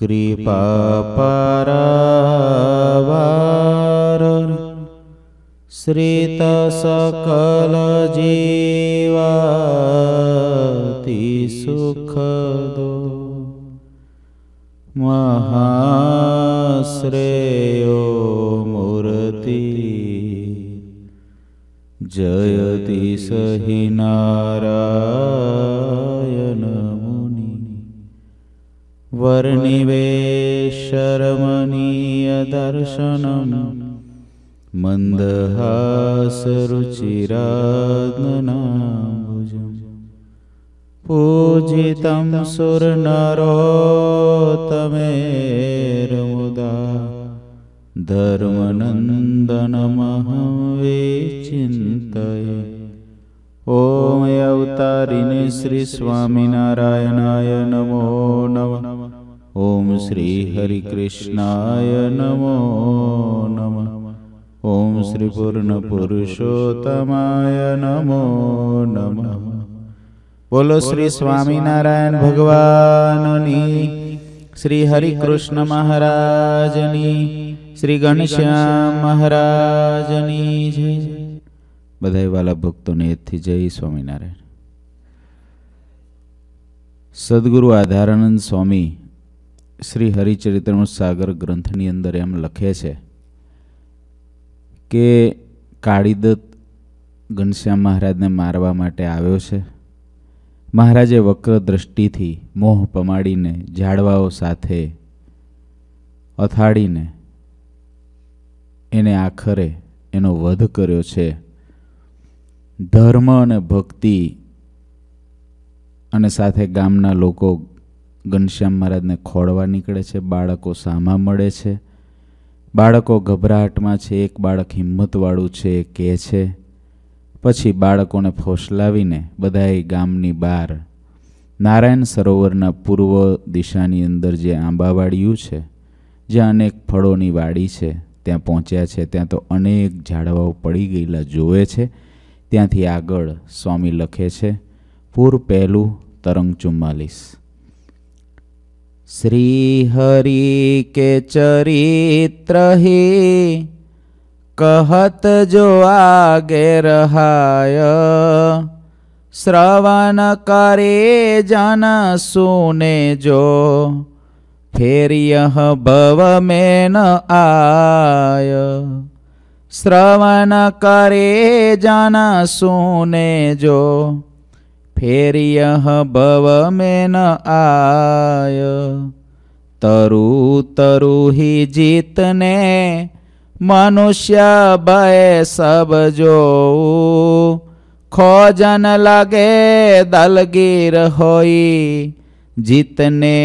कृपापरवा श्रितसकलजेवा सुखदो महाश्रेयो मूर्ति जयति सहि नारा वर्णिवेशणीयदर्शनं मन्दहासरुचिर पूजितं सुरनरोतमेर्मुदा धर्मनन्दनमह विचिन्तय ॐ अवतारिणि श्रीस्वामिनारायणाय नमो नमः ઓમ શ્રી હરિ કૃષ્ણાય નમો નમ ઓમ શ્રી પૂર્ણ પુરુષોત્તમાય નમો નમ બોલો શ્રી સ્વામિનારાયણ ભગવાનની શ્રી હરિકૃષ્ણ મહારાજની શ્રી ઘનશ્યામ મહારાજની જય બધા વાલા ભક્તોને એથી જય સ્વામિનારાયણ સદગુરુ આધારાનંદ સ્વામી શ્રી હરિચરિત્રમ સાગર ગ્રંથની અંદર એમ લખે છે કે કાળીદત્ત ઘનશ્યામ મહારાજને મારવા માટે આવ્યો છે મહારાજે વક્ર દ્રષ્ટિથી મોહ પમાડીને ઝાડવાઓ સાથે અથાડીને એને આખરે એનો વધ કર્યો છે ધર્મ અને ભક્તિ અને સાથે ગામના લોકો ઘનશ્યામ મહારાજને ખોળવા નીકળે છે બાળકો સામા મળે છે બાળકો ગભરાટમાં છે એક બાળક હિંમતવાળું છે એ કહે છે પછી બાળકોને ફોસલાવીને બધાએ ગામની બહાર નારાયણ સરોવરના પૂર્વ દિશાની અંદર જે આંબાવાડિયું છે જ્યાં અનેક ફળોની વાડી છે ત્યાં પહોંચ્યા છે ત્યાં તો અનેક ઝાડવાઓ પડી ગયેલા જોવે છે ત્યાંથી આગળ સ્વામી લખે છે પૂર પહેલું તરંગ ચુમ્માલીસ શ્રીહરિ કે ચરિત્ર હે कहत जो आगे रहाय श्रवण करे जन सुने जो फेर यह भव में न आय श्रवण करे जन सुने जो फेरियः भव में न आय तरु तरु ही जीतने मनुष्य भय सब जो खोजन लगे दलगीर होई जितने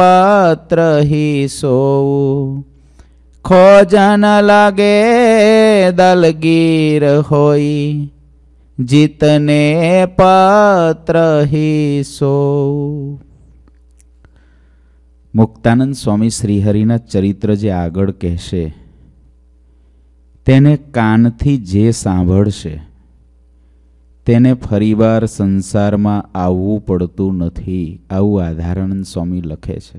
पात्र ही सो खोजन लगे दलगीर होई જીતને પત્ર હિસો મુક્તાનંદ સ્વામી શ્રીહરિના ચરિત્ર જે આગળ કહેશે તેને કાનથી જે સાંભળશે તેને ફરીવાર સંસારમાં આવવું પડતું નથી આવું આધારાનંદ સ્વામી લખે છે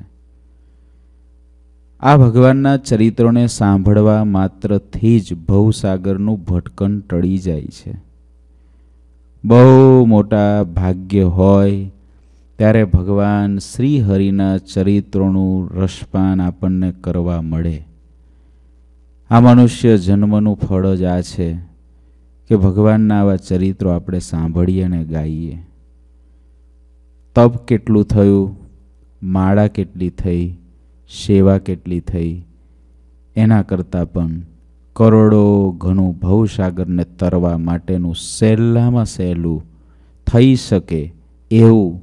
આ ભગવાનના ચરિત્રોને સાંભળવા માત્રથી જ ભવસાગરનું ભટકન ટળી જાય છે બહુ મોટા ભાગ્ય હોય ત્યારે ભગવાન શ્રી હરિના ચરિત્રોનું રસપાન આપણને કરવા મળે આ મનુષ્ય જન્મનું ફળ જ આ છે કે ભગવાનના આવા ચરિત્રો આપણે સાંભળીએ અને ગાઈએ તપ કેટલું થયું માળા કેટલી થઈ સેવા કેટલી થઈ એના કરતાં પણ કરોડો ઘણું ભવસાગરને તરવા માટેનું સહેલામાં સહેલું થઈ શકે એવું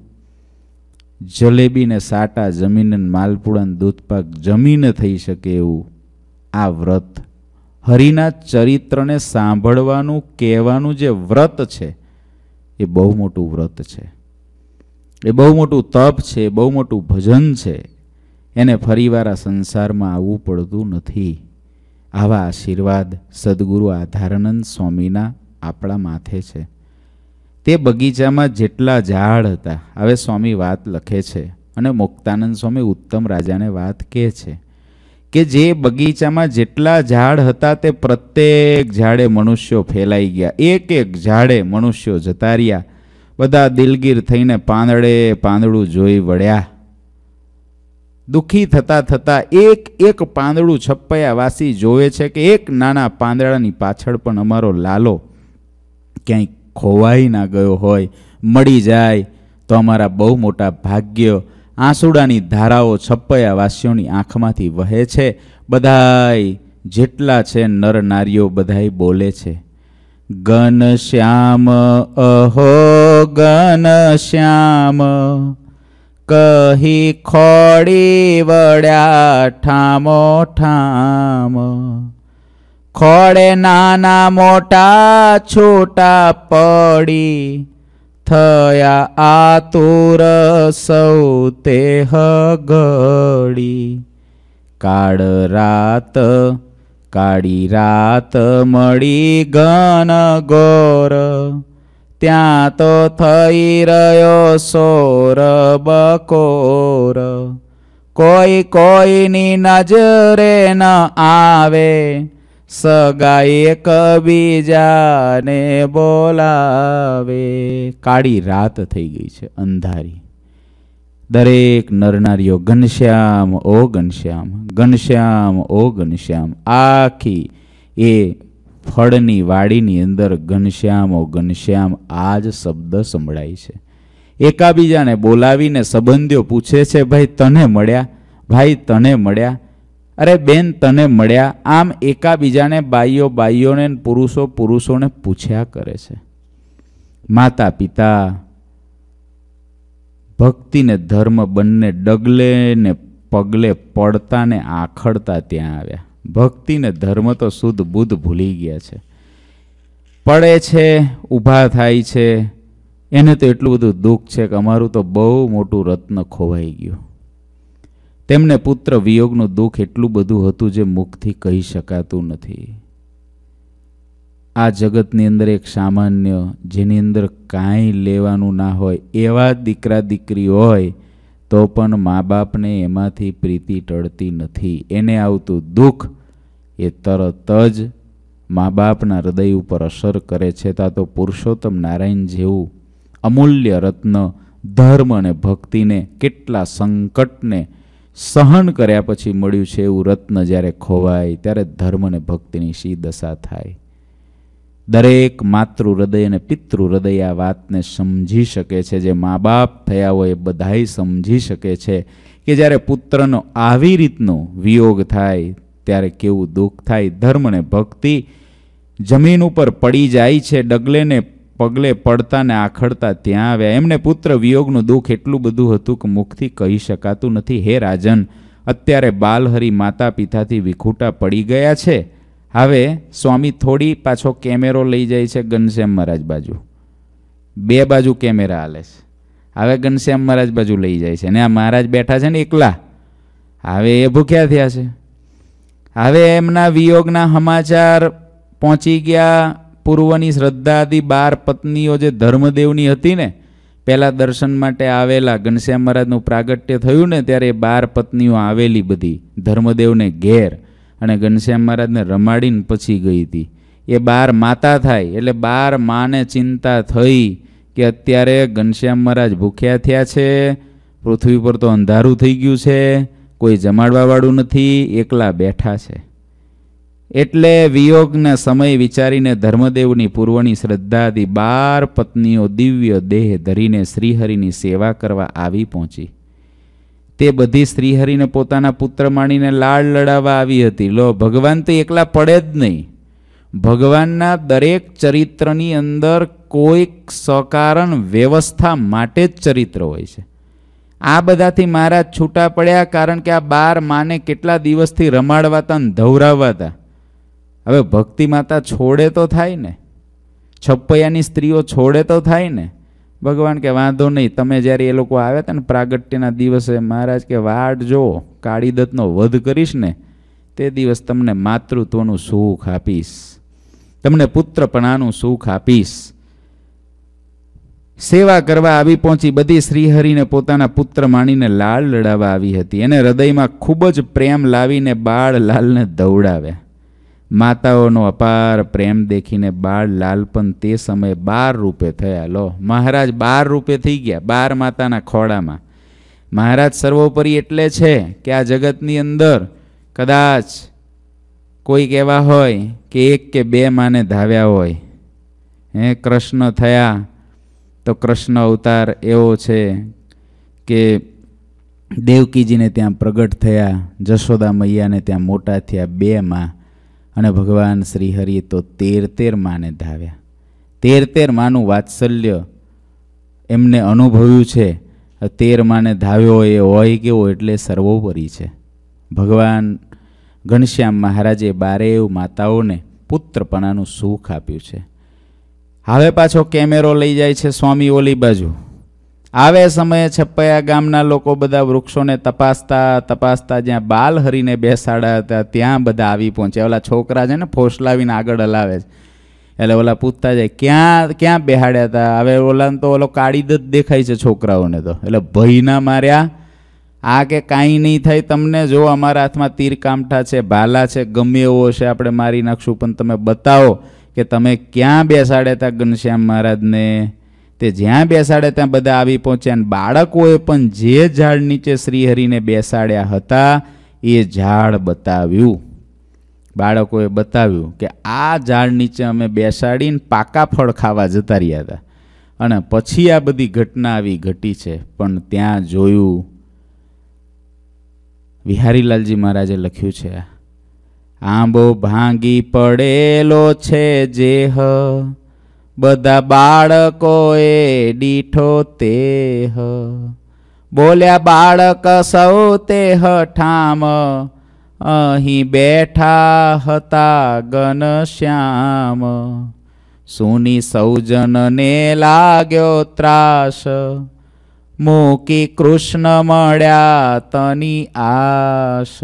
જલેબીને સાટા જમીન માલપુડાને દૂધપાક જમીન થઈ શકે એવું આ વ્રત હરિના ચરિત્રને સાંભળવાનું કહેવાનું જે વ્રત છે એ બહુ મોટું વ્રત છે એ બહુ મોટું તપ છે બહુ મોટું ભજન છે એને ફરીવાર આ સંસારમાં આવવું પડતું નથી આવા આશીર્વાદ સદગુરુ આધારાનંદ સ્વામીના આપણા માથે છે તે બગીચામાં જેટલા ઝાડ હતા હવે સ્વામી વાત લખે છે અને મુક્તાનંદ સ્વામી ઉત્તમ રાજાને વાત કહે છે કે જે બગીચામાં જેટલા ઝાડ હતા તે પ્રત્યેક ઝાડે મનુષ્યો ફેલાઈ ગયા એક એક ઝાડે મનુષ્યો જતા રહ્યા બધા દિલગીર થઈને પાંદડે પાંદડું જોઈ વળ્યા દુઃખી થતાં થતાં એક એક પાંદડું છપ્પયા વાસી જોવે છે કે એક નાના પાંદડાની પાછળ પણ અમારો લાલો ક્યાંય ખોવાઈ ના ગયો હોય મળી જાય તો અમારા બહુ મોટા ભાગ્ય આંસુડાની ધારાઓ છપ્પયા વાસીઓની આંખમાંથી વહે છે બધાય જેટલા છે નર નારીઓ બધાય બોલે છે ગન શ્યામ અહો ગન શ્યામ કહી ખોડી વળ્યા ઠામો ઠામ ખોડે નાના મોટા છોટા પડી થયા આતુર સૌ તે હગડી કાળ રાત કાળી રાત મળી ઘન ગોર ત્યાં તો થઈ રહ્યો સોર બકોર કોઈ કોઈની નજરે ન આવે સગાઈ એકબીજાને બોલાવે કાળી રાત થઈ ગઈ છે અંધારી દરેક નરનારીઓ ઘનશ્યામ ઓ ઘનશ્યામ ઘનશ્યામ ઓ ઘનશ્યામ આખી એ ફળની વાડીની અંદર ઘનશ્યામો ઘનશ્યામ આ જ શબ્દ સંભળાય છે એકાબીજાને બોલાવીને સંબંધીઓ પૂછે છે ભાઈ તને મળ્યા ભાઈ તને મળ્યા અરે બેન તને મળ્યા આમ એકાબીજાને બાઈઓ બાઈઓને પુરુષો પુરુષોને પૂછ્યા કરે છે માતા પિતા ભક્તિને ધર્મ બંને ડગલે ને પગલે પડતા ને આખડતા ત્યાં આવ્યા ભક્તિ ને ધર્મ તો શુદ્ધ બુદ્ધ ભૂલી ગયા છે પડે છે ઊભા થાય છે એને તો એટલું બધું દુઃખ છે કે અમારું તો બહુ મોટું રત્ન ખોવાઈ ગયું તેમને પુત્ર વિયોગનું દુઃખ એટલું બધું હતું જે મુખથી કહી શકાતું નથી આ જગતની અંદર એક સામાન્ય જેની અંદર કાંઈ લેવાનું ના હોય એવા દીકરા દીકરી હોય તો પણ મા બાપને એમાંથી પ્રીતિ ટળતી નથી એને આવતું દુઃખ એ તરત જ મા બાપના હૃદય ઉપર અસર કરે છે તા તો પુરુષોત્તમ નારાયણ જેવું અમૂલ્ય રત્ન ધર્મ અને ભક્તિને કેટલા સંકટને સહન કર્યા પછી મળ્યું છે એવું રત્ન જ્યારે ખોવાય ત્યારે ધર્મ અને ભક્તિની શી દશા થાય દરેક માતૃ હૃદય અને પિતૃ હૃદય આ વાતને સમજી શકે છે જે મા બાપ થયા હોય એ બધાય સમજી શકે છે કે જ્યારે પુત્રનો આવી રીતનો વિયોગ થાય ત્યારે કેવું દુઃખ થાય ધર્મને ભક્તિ જમીન ઉપર પડી જાય છે ડગલેને પગલે પડતા ને આખડતા ત્યાં આવ્યા એમને પુત્ર વિયોગનું દુઃખ એટલું બધું હતું કે મુખથી કહી શકાતું નથી હે રાજન અત્યારે બાલહરી માતા પિતાથી વિખૂટા પડી ગયા છે હવે સ્વામી થોડી પાછો કેમેરો લઈ જાય છે ઘનશ્યામ મહારાજ બાજુ બે બાજુ કેમેરા હાલે છે હવે ઘનશ્યામ મહારાજ બાજુ લઈ જાય છે અને આ મહારાજ બેઠા છે ને એકલા હવે એ ભૂખ્યા થયા છે હવે એમના વિયોગના સમાચાર પહોંચી ગયા પૂર્વની શ્રદ્ધાથી બાર પત્નીઓ જે ધર્મદેવની હતી ને પહેલાં દર્શન માટે આવેલા ઘનશ્યામ મહારાજનું પ્રાગટ્ય થયું ને ત્યારે બાર પત્નીઓ આવેલી બધી ધર્મદેવને ઘેર અને ઘનશ્યામ મહારાજને રમાડીને પછી ગઈ હતી એ બાર માતા થાય એટલે બાર માને ચિંતા થઈ કે અત્યારે ઘનશ્યામ મહારાજ ભૂખ્યા થયા છે પૃથ્વી પર તો અંધારું થઈ ગયું છે કોઈ જમાડવાવાળું નથી એકલા બેઠા છે એટલે વિયોગના સમય વિચારીને ધર્મદેવની પૂર્વની શ્રદ્ધાથી બાર પત્નીઓ દિવ્ય દેહ ધરીને શ્રીહરિની સેવા કરવા આવી પહોંચી તે બધી શ્રીહરિને પોતાના પુત્ર માણીને લાળ લડાવવા આવી હતી લો ભગવાન તો એકલા પડે જ નહીં ભગવાનના દરેક ચરિત્રની અંદર કોઈક સકારણ વ્યવસ્થા માટે જ ચરિત્ર હોય છે આ બધાથી મહારાજ છૂટા પડ્યા કારણ કે આ બાર માને કેટલા દિવસથી રમાડવા હતા ને ધવરાવવા હતા હવે ભક્તિ માતા છોડે તો થાય ને છપ્પૈયાની સ્ત્રીઓ છોડે તો થાય ને ભગવાન કે વાંધો નહીં તમે જ્યારે એ લોકો આવ્યા હતા ને પ્રાગટ્યના દિવસે મહારાજ કે વાટ જો કાળીદત્તનો વધ કરીશ ને તે દિવસ તમને માતૃત્વનું સુખ આપીશ તમને પુત્રપણાનું સુખ આપીશ સેવા કરવા આવી પહોંચી બધી શ્રીહરિને પોતાના પુત્ર માણીને લાળ લડાવવા આવી હતી એને હૃદયમાં ખૂબ જ પ્રેમ લાવીને બાળ લાલને દৌડાવે માતાઓનો અપાર પ્રેમ દેખીને બાળ લાલ પણ તે સમયે બાર રૂપે થયા લો મહારાજ બાર રૂપે થઈ ગયા બાર માતાના ખોળામાં મહારાજ સર્વોપરી એટલે છે કે આ જગતની અંદર કદાચ કોઈક એવા હોય કે એક કે બે માને ધાવ્યા હોય હે કૃષ્ણ થયા તો કૃષ્ણ અવતાર એવો છે કે દેવકીજીને ત્યાં પ્રગટ થયા જશોદા મૈયાને ત્યાં મોટા થયા બે માં અને ભગવાન શ્રી તો તેર તેર માને ધાવ્યા તેર તેર માનું વાત્સલ્ય એમને અનુભવ્યું છે તેર માને ધાવ્યો એ હોય કેવો એટલે સર્વોપરી છે ભગવાન ઘનશ્યામ મહારાજે બારેવ માતાઓને પુત્રપણાનું સુખ આપ્યું છે હવે પાછો કેમેરો લઈ જાય છે સ્વામી ઓલી બાજુ આવે સમયે છપ્પયા ગામના લોકો બધા વૃક્ષોને તપાસતા તપાસતા જ્યાં બાલ હરીને બેસાડ્યા હતા ત્યાં બધા આવી પહોંચ્યા ઓલા છોકરા છે ને ફોસલાવીને આગળ હલાવે છે એટલે ઓલા પૂછતા જાય ક્યાં ક્યાં બેહાડ્યા હતા હવે ઓલાને તો ઓલો કાળી દત દેખાય છે છોકરાઓને તો એટલે ભયના માર્યા આ કે કાંઈ નહીં થાય તમને જો અમારા હાથમાં તીર કામઠા છે ભાલા છે ગમે એવો છે આપણે મારી નાખશું પણ તમે બતાવો કે તમે ક્યાં બેસાડ્યા હતા ઘનશ્યામ મહારાજને તે જ્યાં બેસાડે ત્યાં બધા આવી પહોંચ્યા અને બાળકોએ પણ જે ઝાડ નીચે શ્રીહરિને બેસાડ્યા હતા એ ઝાડ બતાવ્યું બાળકોએ બતાવ્યું કે આ ઝાડ નીચે અમે બેસાડીને પાકા ફળ ખાવા જતા રહ્યા હતા અને પછી આ બધી ઘટના આવી ઘટી છે પણ ત્યાં જોયું વિહારીલાલજી મહારાજે લખ્યું છે આ આંબો ભાંગી પડેલો છે જેહ બધા બાળકોએ દીઠો તેહ બોલ્યા બાળક સૌ તે હઠામ અહીં બેઠા હતા ઘનશ્યામ સુની સૌજનને લાગ્યો ત્રાસ મૂકી કૃષ્ણ મળ્યા તની આશ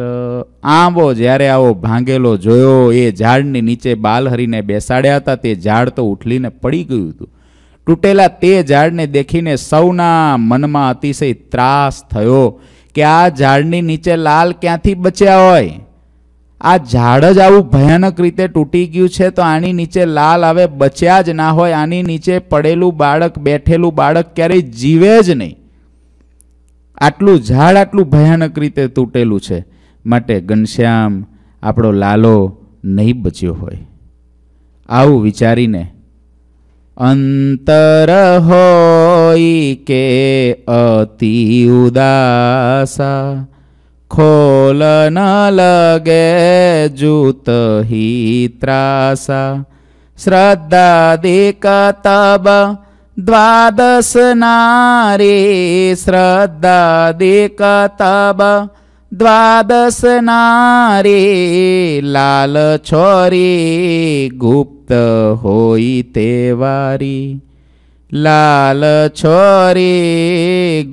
આંબો જ્યારે આવો ભાંગેલો જોયો એ ઝાડની નીચે બાલહરીને બેસાડ્યા હતા તે ઝાડ તો ઉઠલીને પડી ગયું હતું તૂટેલા તે ઝાડને દેખીને સૌના મનમાં અતિશય ત્રાસ થયો કે આ ઝાડની નીચે લાલ ક્યાંથી બચ્યા હોય આ ઝાડ જ આવું ભયાનક રીતે તૂટી ગયું છે તો આની નીચે લાલ આવે બચ્યા જ ના હોય આની નીચે પડેલું બાળક બેઠેલું બાળક ક્યારેય જીવે જ નહીં આટલું ઝાડ આટલું ભયાનક રીતે તૂટેલું છે માટે ઘનશ્યામ આપણો લાલો નહીં બચ્યો હોય આવું વિચારીને અંતર હોય કે અતિ ઉદાસા ખોલ ન લગે જૂત હિ ત્રાસા શ્રદ્ધા દિક द्वादश नारे श्रद्धादिकतब द्वादश नारे लाल छोरी गुप्त होई तेवारी लाल छोरी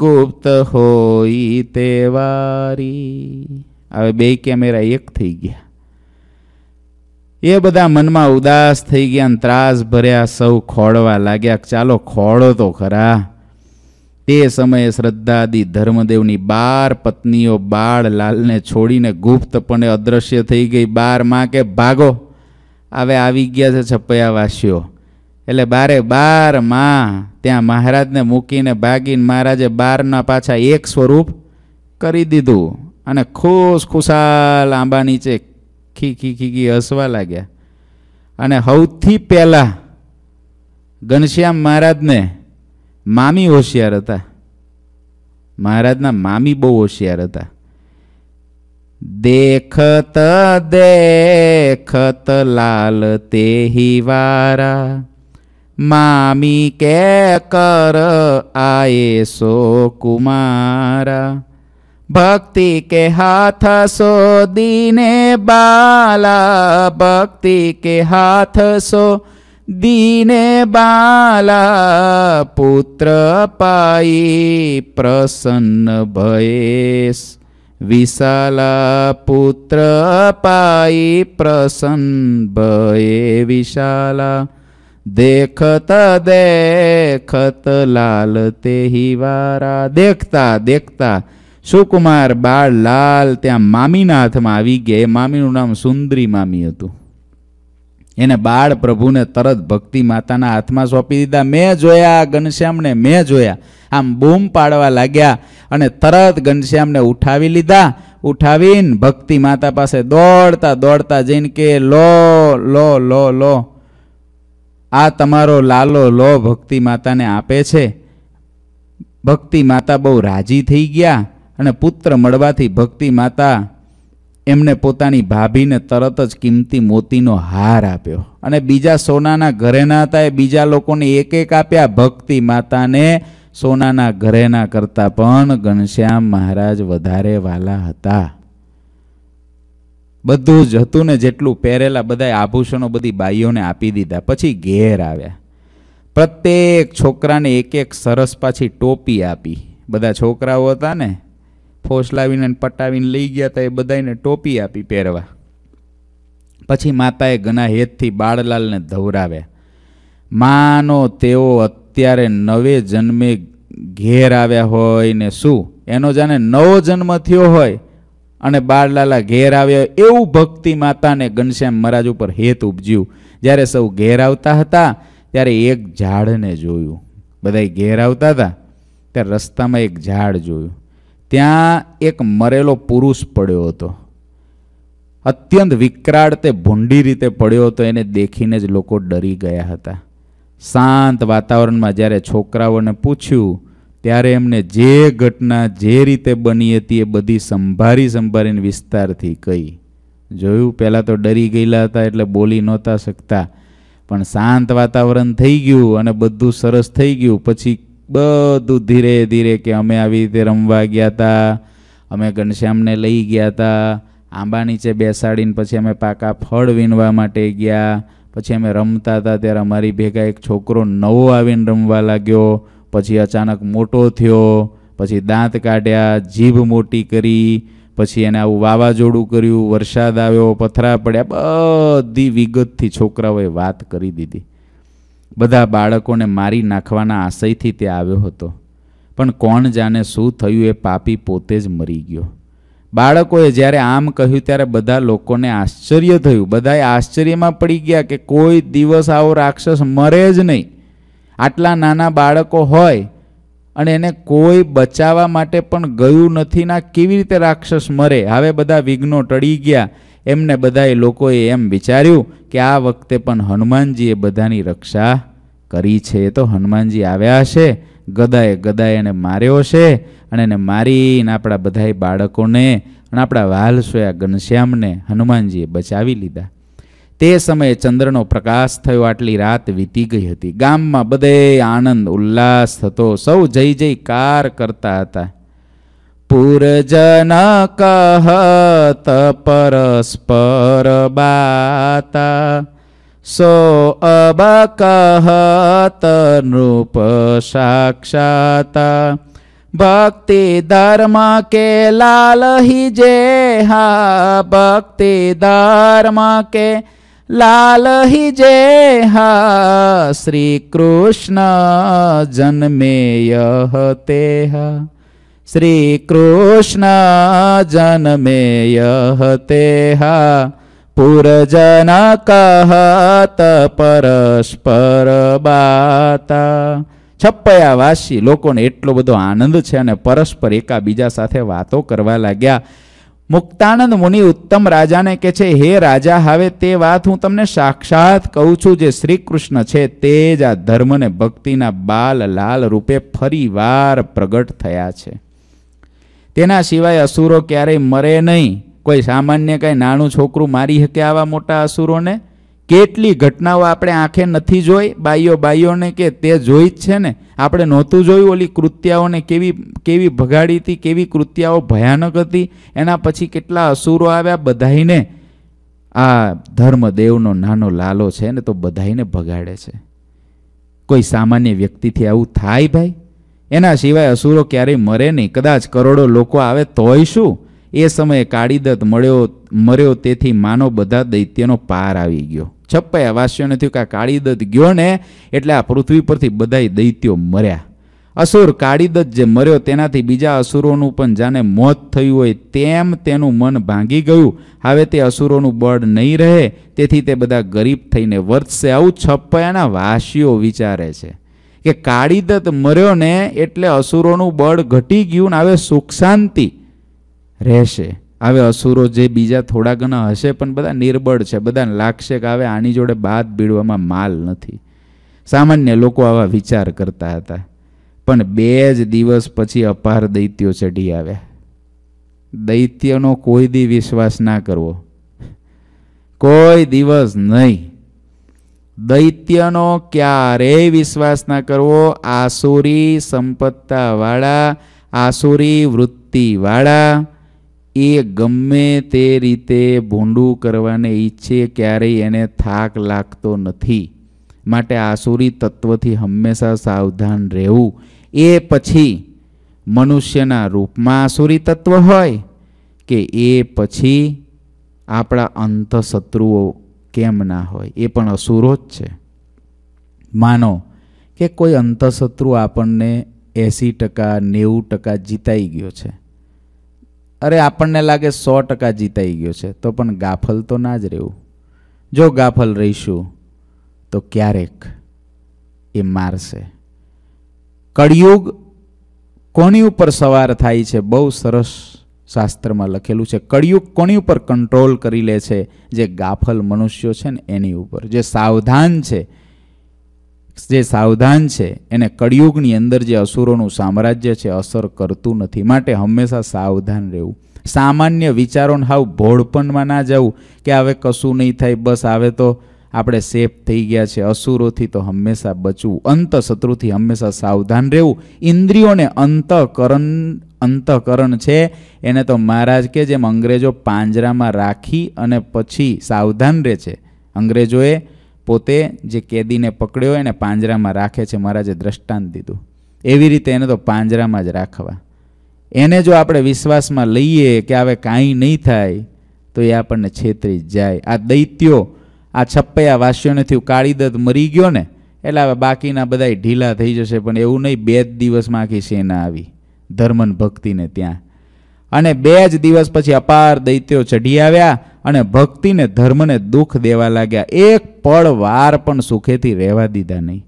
गुप्त होई तेवारी હવે बे कैमेरा एक थी गया એ બધા મનમાં ઉદાસ થઈ ગયા ત્રાસ ભર્યા સૌ ખોળવા લાગ્યા ચાલો ખોળો તો ખરા તે સમયે શ્રદ્ધાદી ધર્મદેવની બાર પત્નીઓ બાળ લાલને છોડીને ગુપ્તપણે અદ્રશ્ય થઈ ગઈ બાર માં કે ભાગો હવે આવી ગયા છે છપૈયાવાસીઓ એટલે બારે બાર માં ત્યાં મહારાજને મૂકીને ભાગીને મહારાજે બારના પાછા એક સ્વરૂપ કરી દીધું અને ખુશ ખુશાલ આંબા નીચે ખી ખી ખી હસવા લાગ્યા અને સૌથી પહેલાં ઘનશ્યામ મહારાજને મામી હોશિયાર હતા મહારાજના મામી બહુ હોશિયાર હતા દેખત દેખત લાલ તે વારા મામી કે કર આયે સો કુમારા ભક્તિ કે હાથ સો દીને બાલા ભક્તિ કે હાથ સો દીને બાલા પુત્ર પાઈ પ્રસન્ન ભયેશ વિશાલા પુત્ર પાઈ પ્રસન્ન ભયે વિશાલા દેખત દેખત લાલ તે હિવારા દેખતા દેખતા બાળ લાલ ત્યાં મામીના હાથમાં આવી ગયા એ મામીનું નામ સુંદરી મામી હતું એને બાળ પ્રભુને તરત ભક્તિ માતાના હાથમાં સોંપી દીધા મેં જોયા ઘનશ્યામને મેં જોયા આમ બૂમ પાડવા લાગ્યા અને તરત ઘનશ્યામને ઉઠાવી લીધા ઉઠાવીને ભક્તિ માતા પાસે દોડતા દોડતા જઈને કે લો લો લો લો આ તમારો લાલો લો ભક્તિ માતાને આપે છે ભક્તિ માતા બહુ રાજી થઈ ગયા અને પુત્ર મળવાથી ભક્તિ માતા એમને પોતાની ભાભીને તરત જ કિંમતી મોતીનો હાર આપ્યો અને બીજા સોનાના ઘરેના હતા એ બીજા લોકોને એક એક આપ્યા ભક્તિ માતાને સોનાના ઘરેના કરતાં પણ ઘનશ્યામ મહારાજ વધારે વાલા હતા બધું જ હતું ને જેટલું પહેરેલા બધા આભૂષણો બધી બાઈઓને આપી દીધા પછી ઘેર આવ્યા પ્રત્યેક છોકરાને એક એક સરસ પાછી ટોપી આપી બધા છોકરાઓ હતા ને ફોસલાવીને પટાવીને લઈ ગયા હતા એ બધાને ટોપી આપી પહેરવા પછી માતાએ ઘણા હેતથી બાળલાલને ધવરાવ્યા માનો તેઓ અત્યારે નવે જન્મે ઘેર આવ્યા હોય ને શું એનો જાણે નવો જન્મ થયો હોય અને બાળલાલા ઘેર આવ્યા એવું ભક્તિ માતાને ઘનશ્યામ મહારાજ ઉપર હેત ઉપજ્યું જ્યારે સૌ ઘેર આવતા હતા ત્યારે એક ઝાડને જોયું બધા ઘેર આવતા હતા ત્યારે રસ્તામાં એક ઝાડ જોયું ત્યાં એક મરેલો પુરુષ પડ્યો હતો અત્યંત વિકરાળ તે ભૂંડી રીતે પડ્યો હતો એને દેખીને જ લોકો ડરી ગયા હતા શાંત વાતાવરણમાં જ્યારે છોકરાઓને પૂછ્યું ત્યારે એમને જે ઘટના જે રીતે બની હતી એ બધી સંભારી સંભાળીને વિસ્તારથી કહી જોયું પહેલાં તો ડરી ગયેલા હતા એટલે બોલી નહોતા શકતા પણ શાંત વાતાવરણ થઈ ગયું અને બધું સરસ થઈ ગયું પછી બધું ધીરે ધીરે કે અમે આવી રીતે રમવા ગયા હતા અમે ઘનશ્યામને લઈ ગયા હતા આંબા નીચે બેસાડીને પછી અમે પાકા ફળ વીણવા માટે ગયા પછી અમે રમતા હતા ત્યારે અમારી ભેગા એક છોકરો નવો આવીને રમવા લાગ્યો પછી અચાનક મોટો થયો પછી દાંત કાઢ્યા જીભ મોટી કરી પછી એને આવું વાવાઝોડું કર્યું વરસાદ આવ્યો પથરા પડ્યા બધી વિગતથી છોકરાઓએ વાત કરી દીધી બધા બાળકોને મારી નાખવાના આશયથી તે આવ્યો હતો પણ કોણ જાણે શું થયું એ પાપી પોતે જ મરી ગયો બાળકોએ જ્યારે આમ કહ્યું ત્યારે બધા લોકોને આશ્ચર્ય થયું બધાએ આશ્ચર્યમાં પડી ગયા કે કોઈ દિવસ આવો રાક્ષસ મરે જ નહીં આટલા નાના બાળકો હોય અને એને કોઈ બચાવવા માટે પણ ગયું નથી ના કેવી રીતે રાક્ષસ મરે હવે બધા વિઘ્નો ટળી ગયા એમને બધાએ લોકોએ એમ વિચાર્યું કે આ વખતે પણ હનુમાનજીએ બધાની રક્ષા કરી છે એ તો હનુમાનજી આવ્યા હશે ગદાએ ગદાએ એને માર્યો છે અને એને મારીને આપણા બધાએ બાળકોને અને આપણા વાલ વાલસોયા ઘનશ્યામને હનુમાનજીએ બચાવી લીધા તે સમયે ચંદ્રનો પ્રકાશ થયો આટલી રાત વીતી ગઈ હતી ગામમાં બધે આનંદ ઉલ્લાસ થતો સૌ જય કાર કરતા હતા પુરજન કહત પરસ્પર બાતા સો અબ કહત નૃપ સાક્ષાતા ભક્તિ ધર્મ કે લાલહી જે હા ભક્તિ ધર્મ કે લાલહી જે હા શ્રી કૃષ્ણ જન્મેય તે હા શ્રી કૃષ્ણ જન્મેય તેહા પુરજન કહત પરસ્પર બાતા છપ્પયા વાસી લોકોને એટલો બધો આનંદ છે અને પરસ્પર એકાબીજા સાથે વાતો કરવા લાગ્યા મુક્તાનંદ મુનિ ઉત્તમ રાજાને કહે છે હે રાજા હવે તે વાત હું તમને સાક્ષાત કહું છું જે શ્રી કૃષ્ણ છે તે જ આ ધર્મને ભક્તિના બાલ લાલ રૂપે ફરી વાર પ્રગટ થયા છે તેના સિવાય અસુરો ક્યારેય મરે નહીં કોઈ સામાન્ય કાંઈ નાનું છોકરું મારી શકે આવા મોટા અસુરોને કેટલી ઘટનાઓ આપણે આંખે નથી જોઈ બાઈઓ બાઈઓને કે તે જોઈ જ છે ને આપણે નહોતું જોયું ઓલી કૃત્યાઓને કેવી કેવી ભગાડી હતી કેવી કૃત્યાઓ ભયાનક હતી એના પછી કેટલા અસુરો આવ્યા બધાઈને આ ધર્મદેવનો નાનો લાલો છે ને તો બધાઈને ભગાડે છે કોઈ સામાન્ય વ્યક્તિથી આવું થાય ભાઈ એના સિવાય અસુરો ક્યારેય મરે નહીં કદાચ કરોડો લોકો આવે તોય શું એ સમયે કાળીદત્ત મળ્યો મર્યો તેથી માનો બધા દૈત્યનો પાર આવી ગયો છપ્પાએ વાસ્યને નથી કે આ કાળીદત્ત ગયો ને એટલે આ પૃથ્વી પરથી બધાય દૈત્યો મર્યા અસુર કાળીદત્ત જે મર્યો તેનાથી બીજા અસુરોનું પણ જાણે મોત થયું હોય તેમ તેનું મન ભાંગી ગયું હવે તે અસુરોનું બળ નહીં રહે તેથી તે બધા ગરીબ થઈને વર્તશે આવું છપ્પયાના વાસીઓ વિચારે છે કે કાળીદત્ત મર્યો ને એટલે અસુરોનું બળ ઘટી ગયું ને હવે સુખ શાંતિ રહેશે હવે અસુરો જે બીજા થોડા ઘણા હશે પણ બધા નિર્બળ છે બધાને લાગશે કે હવે આની જોડે બાદ ભીડવામાં માલ નથી સામાન્ય લોકો આવા વિચાર કરતા હતા પણ બે જ દિવસ પછી અપાર દૈત્યો ચઢી આવ્યા દૈત્યનો કોઈ દી વિશ્વાસ ના કરવો કોઈ દિવસ નહીં દૈત્યનો ક્યારેય વિશ્વાસ ના કરવો આસુરી સંપત્તાવાળા આસુરી વૃત્તિવાળા એ ગમે તે રીતે ભૂંડું કરવાને ઈચ્છે ક્યારેય એને થાક લાગતો નથી માટે આસુરી તત્વથી હંમેશા સાવધાન રહેવું એ પછી મનુષ્યના રૂપમાં આસુરી તત્વ હોય કે એ પછી આપણા અંતઃશત્રુઓ કેમ ના હોય એ પણ અસુરો જ છે માનો કે કોઈ અંતઃશત્રુ આપણને એંસી ટકા નેવું ટકા જીતાઈ ગયો છે અરે આપણને લાગે સો ટકા જીતાઈ ગયો છે તો પણ ગાફલ તો ના જ રહેવું જો ગાફલ રહીશું તો ક્યારેક એ મારશે કળિયુગ કોની ઉપર સવાર થાય છે બહુ સરસ શાસ્ત્રમાં લખેલું છે કળિયુગ કોની ઉપર કંટ્રોલ કરી લે છે જે ગાફલ મનુષ્યો છે ને એની ઉપર જે સાવધાન છે જે સાવધાન છે એને કળિયુગની અંદર જે અસુરોનું સામ્રાજ્ય છે અસર કરતું નથી માટે હંમેશા સાવધાન રહેવું સામાન્ય વિચારોને હાવ ભોળપણમાં ના જવું કે હવે કશું નહીં થાય બસ આવે તો આપણે સેફ થઈ ગયા છે અસુરોથી તો હંમેશા બચવું અંત શત્રુથી હંમેશા સાવધાન રહેવું ઇન્દ્રિયોને અંતકરણ અંતઃકરણ છે એને તો મહારાજ કે જેમ અંગ્રેજો પાંજરામાં રાખી અને પછી સાવધાન રહે છે અંગ્રેજોએ પોતે જે કેદીને પકડ્યો એને પાંજરામાં રાખે છે મહારાજે દ્રષ્ટાંત દીધું એવી રીતે એને તો પાંજરામાં જ રાખવા એને જો આપણે વિશ્વાસમાં લઈએ કે હવે કાંઈ નહીં થાય તો એ આપણને છેતરી જાય આ દૈત્યો આ છપ્પયા વાસ્યોને થયું કાળીદત્ત મરી ગયો ને એટલે હવે બાકીના બધા ઢીલા થઈ જશે પણ એવું નહીં બે જ દિવસમાં આખી સેના આવી ધર્મન ભક્તિને ત્યાં અને બે જ દિવસ પછી અપાર દૈત્યો ચઢી આવ્યા અને ભક્તિને ધર્મને દુઃખ દેવા લાગ્યા એક પળ વાર પણ સુખેથી રહેવા દીધા નહીં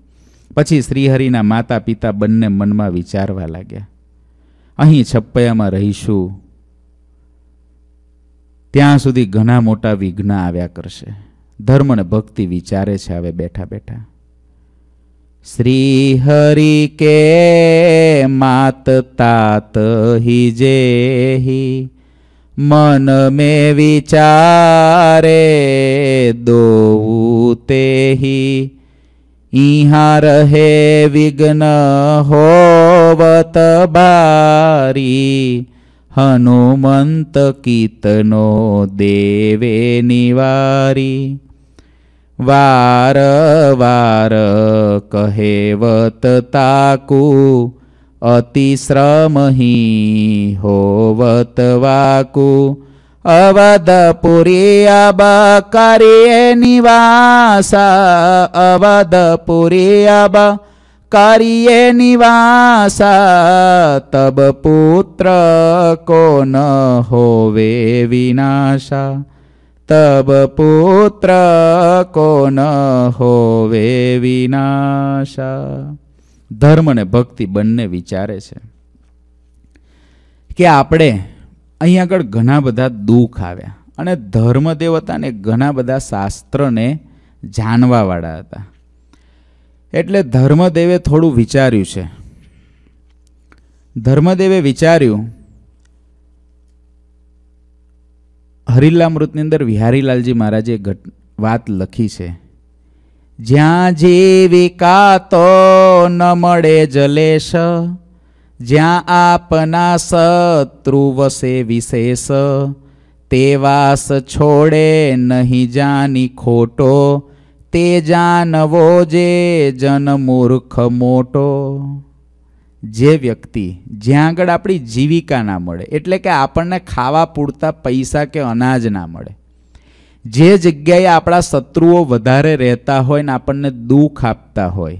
પછી શ્રીહરિના માતા પિતા બંને મનમાં વિચારવા લાગ્યા અહીં છપ્પૈયામાં રહીશું ત્યાં સુધી ઘણા મોટા વિઘ્ન આવ્યા કરશે ધર્મ અને ભક્તિ વિચારે છે હવે બેઠા બેઠા શ્રી હરિ કે માત તાત હિ જેહી મન મે વિચારે દોવું તેહી ઇહા રહે વિઘ્ન હોવત બારી હનુમંત કીતનો દેવે નિવારી वार वार कहवत् ताकु अतिश्रम होवत वाकू कु अवद पुरी अबा कार्यनिवासा अवद पुरी अबा तब तबपुत्र को न हो विनाशा તબ પુત્ર को न હોવે વિનાશા ધર્મ અને ભક્તિ બંને વિચારે છે કે આપણે અહીંયા આગળ ઘણા બધા દુઃખ આવ્યા અને ધર્મ દેવતાને ઘણા બધા શાસ્ત્રને જાણવાવાળા હતા એટલે ધર્મદેવે થોડું વિચાર્યું છે ધર્મદેવે વિચાર્યું હરિલામૃતની અંદર વિહારીલાલજી મહારાજે ઘટ વાત લખી છે જ્યાં જે તો ન મળે જલેશ જ્યાં આપના શત્રુ વસે વિશેષ તેવાસ છોડે નહીં જાની ખોટો તે જાનવો જે જન મૂર્ખ મોટો જે વ્યક્તિ જ્યાં આગળ આપણી જીવિકા ના મળે એટલે કે આપણને ખાવા પૂરતા પૈસા કે અનાજ ના મળે જે જગ્યાએ આપણા શત્રુઓ વધારે રહેતા હોય ને આપણને દુઃખ આપતા હોય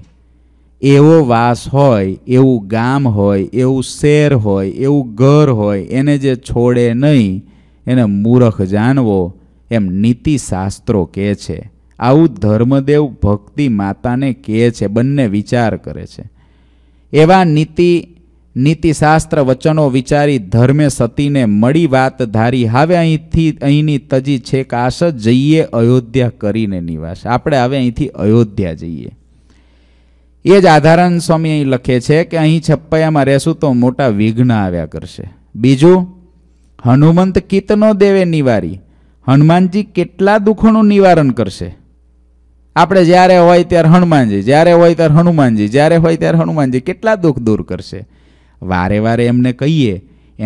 એવો વાસ હોય એવું ગામ હોય એવું શહેર હોય એવું ઘર હોય એને જે છોડે નહીં એને મૂરખ જાણવો એમ નીતિશાસ્ત્રો કહે છે આવું ધર્મદેવ ભક્તિ માતાને કહે છે બંને વિચાર કરે છે એવા નીતિ નીતિશાસ્ત્ર વચનો વિચારી ધર્મે સતીને મળી વાત ધારી હવે અહીંથી અહીંની તજી છેક આશ જઈએ અયોધ્યા કરીને નિવાસ આપણે હવે અહીંથી અયોધ્યા જઈએ એ જ આધારણ સ્વામી અહીં લખે છે કે અહીં છપ્પયામાં રહેશું તો મોટા વિઘ્ન આવ્યા કરશે બીજું હનુમંત કિતનો દેવે નિવારી હનુમાનજી કેટલા દુઃખોનું નિવારણ કરશે આપણે જ્યારે હોય ત્યારે હનુમાનજી જ્યારે હોય ત્યારે હનુમાનજી જ્યારે હોય ત્યારે હનુમાનજી કેટલા દુઃખ દૂર કરશે વારે વારે એમને કહીએ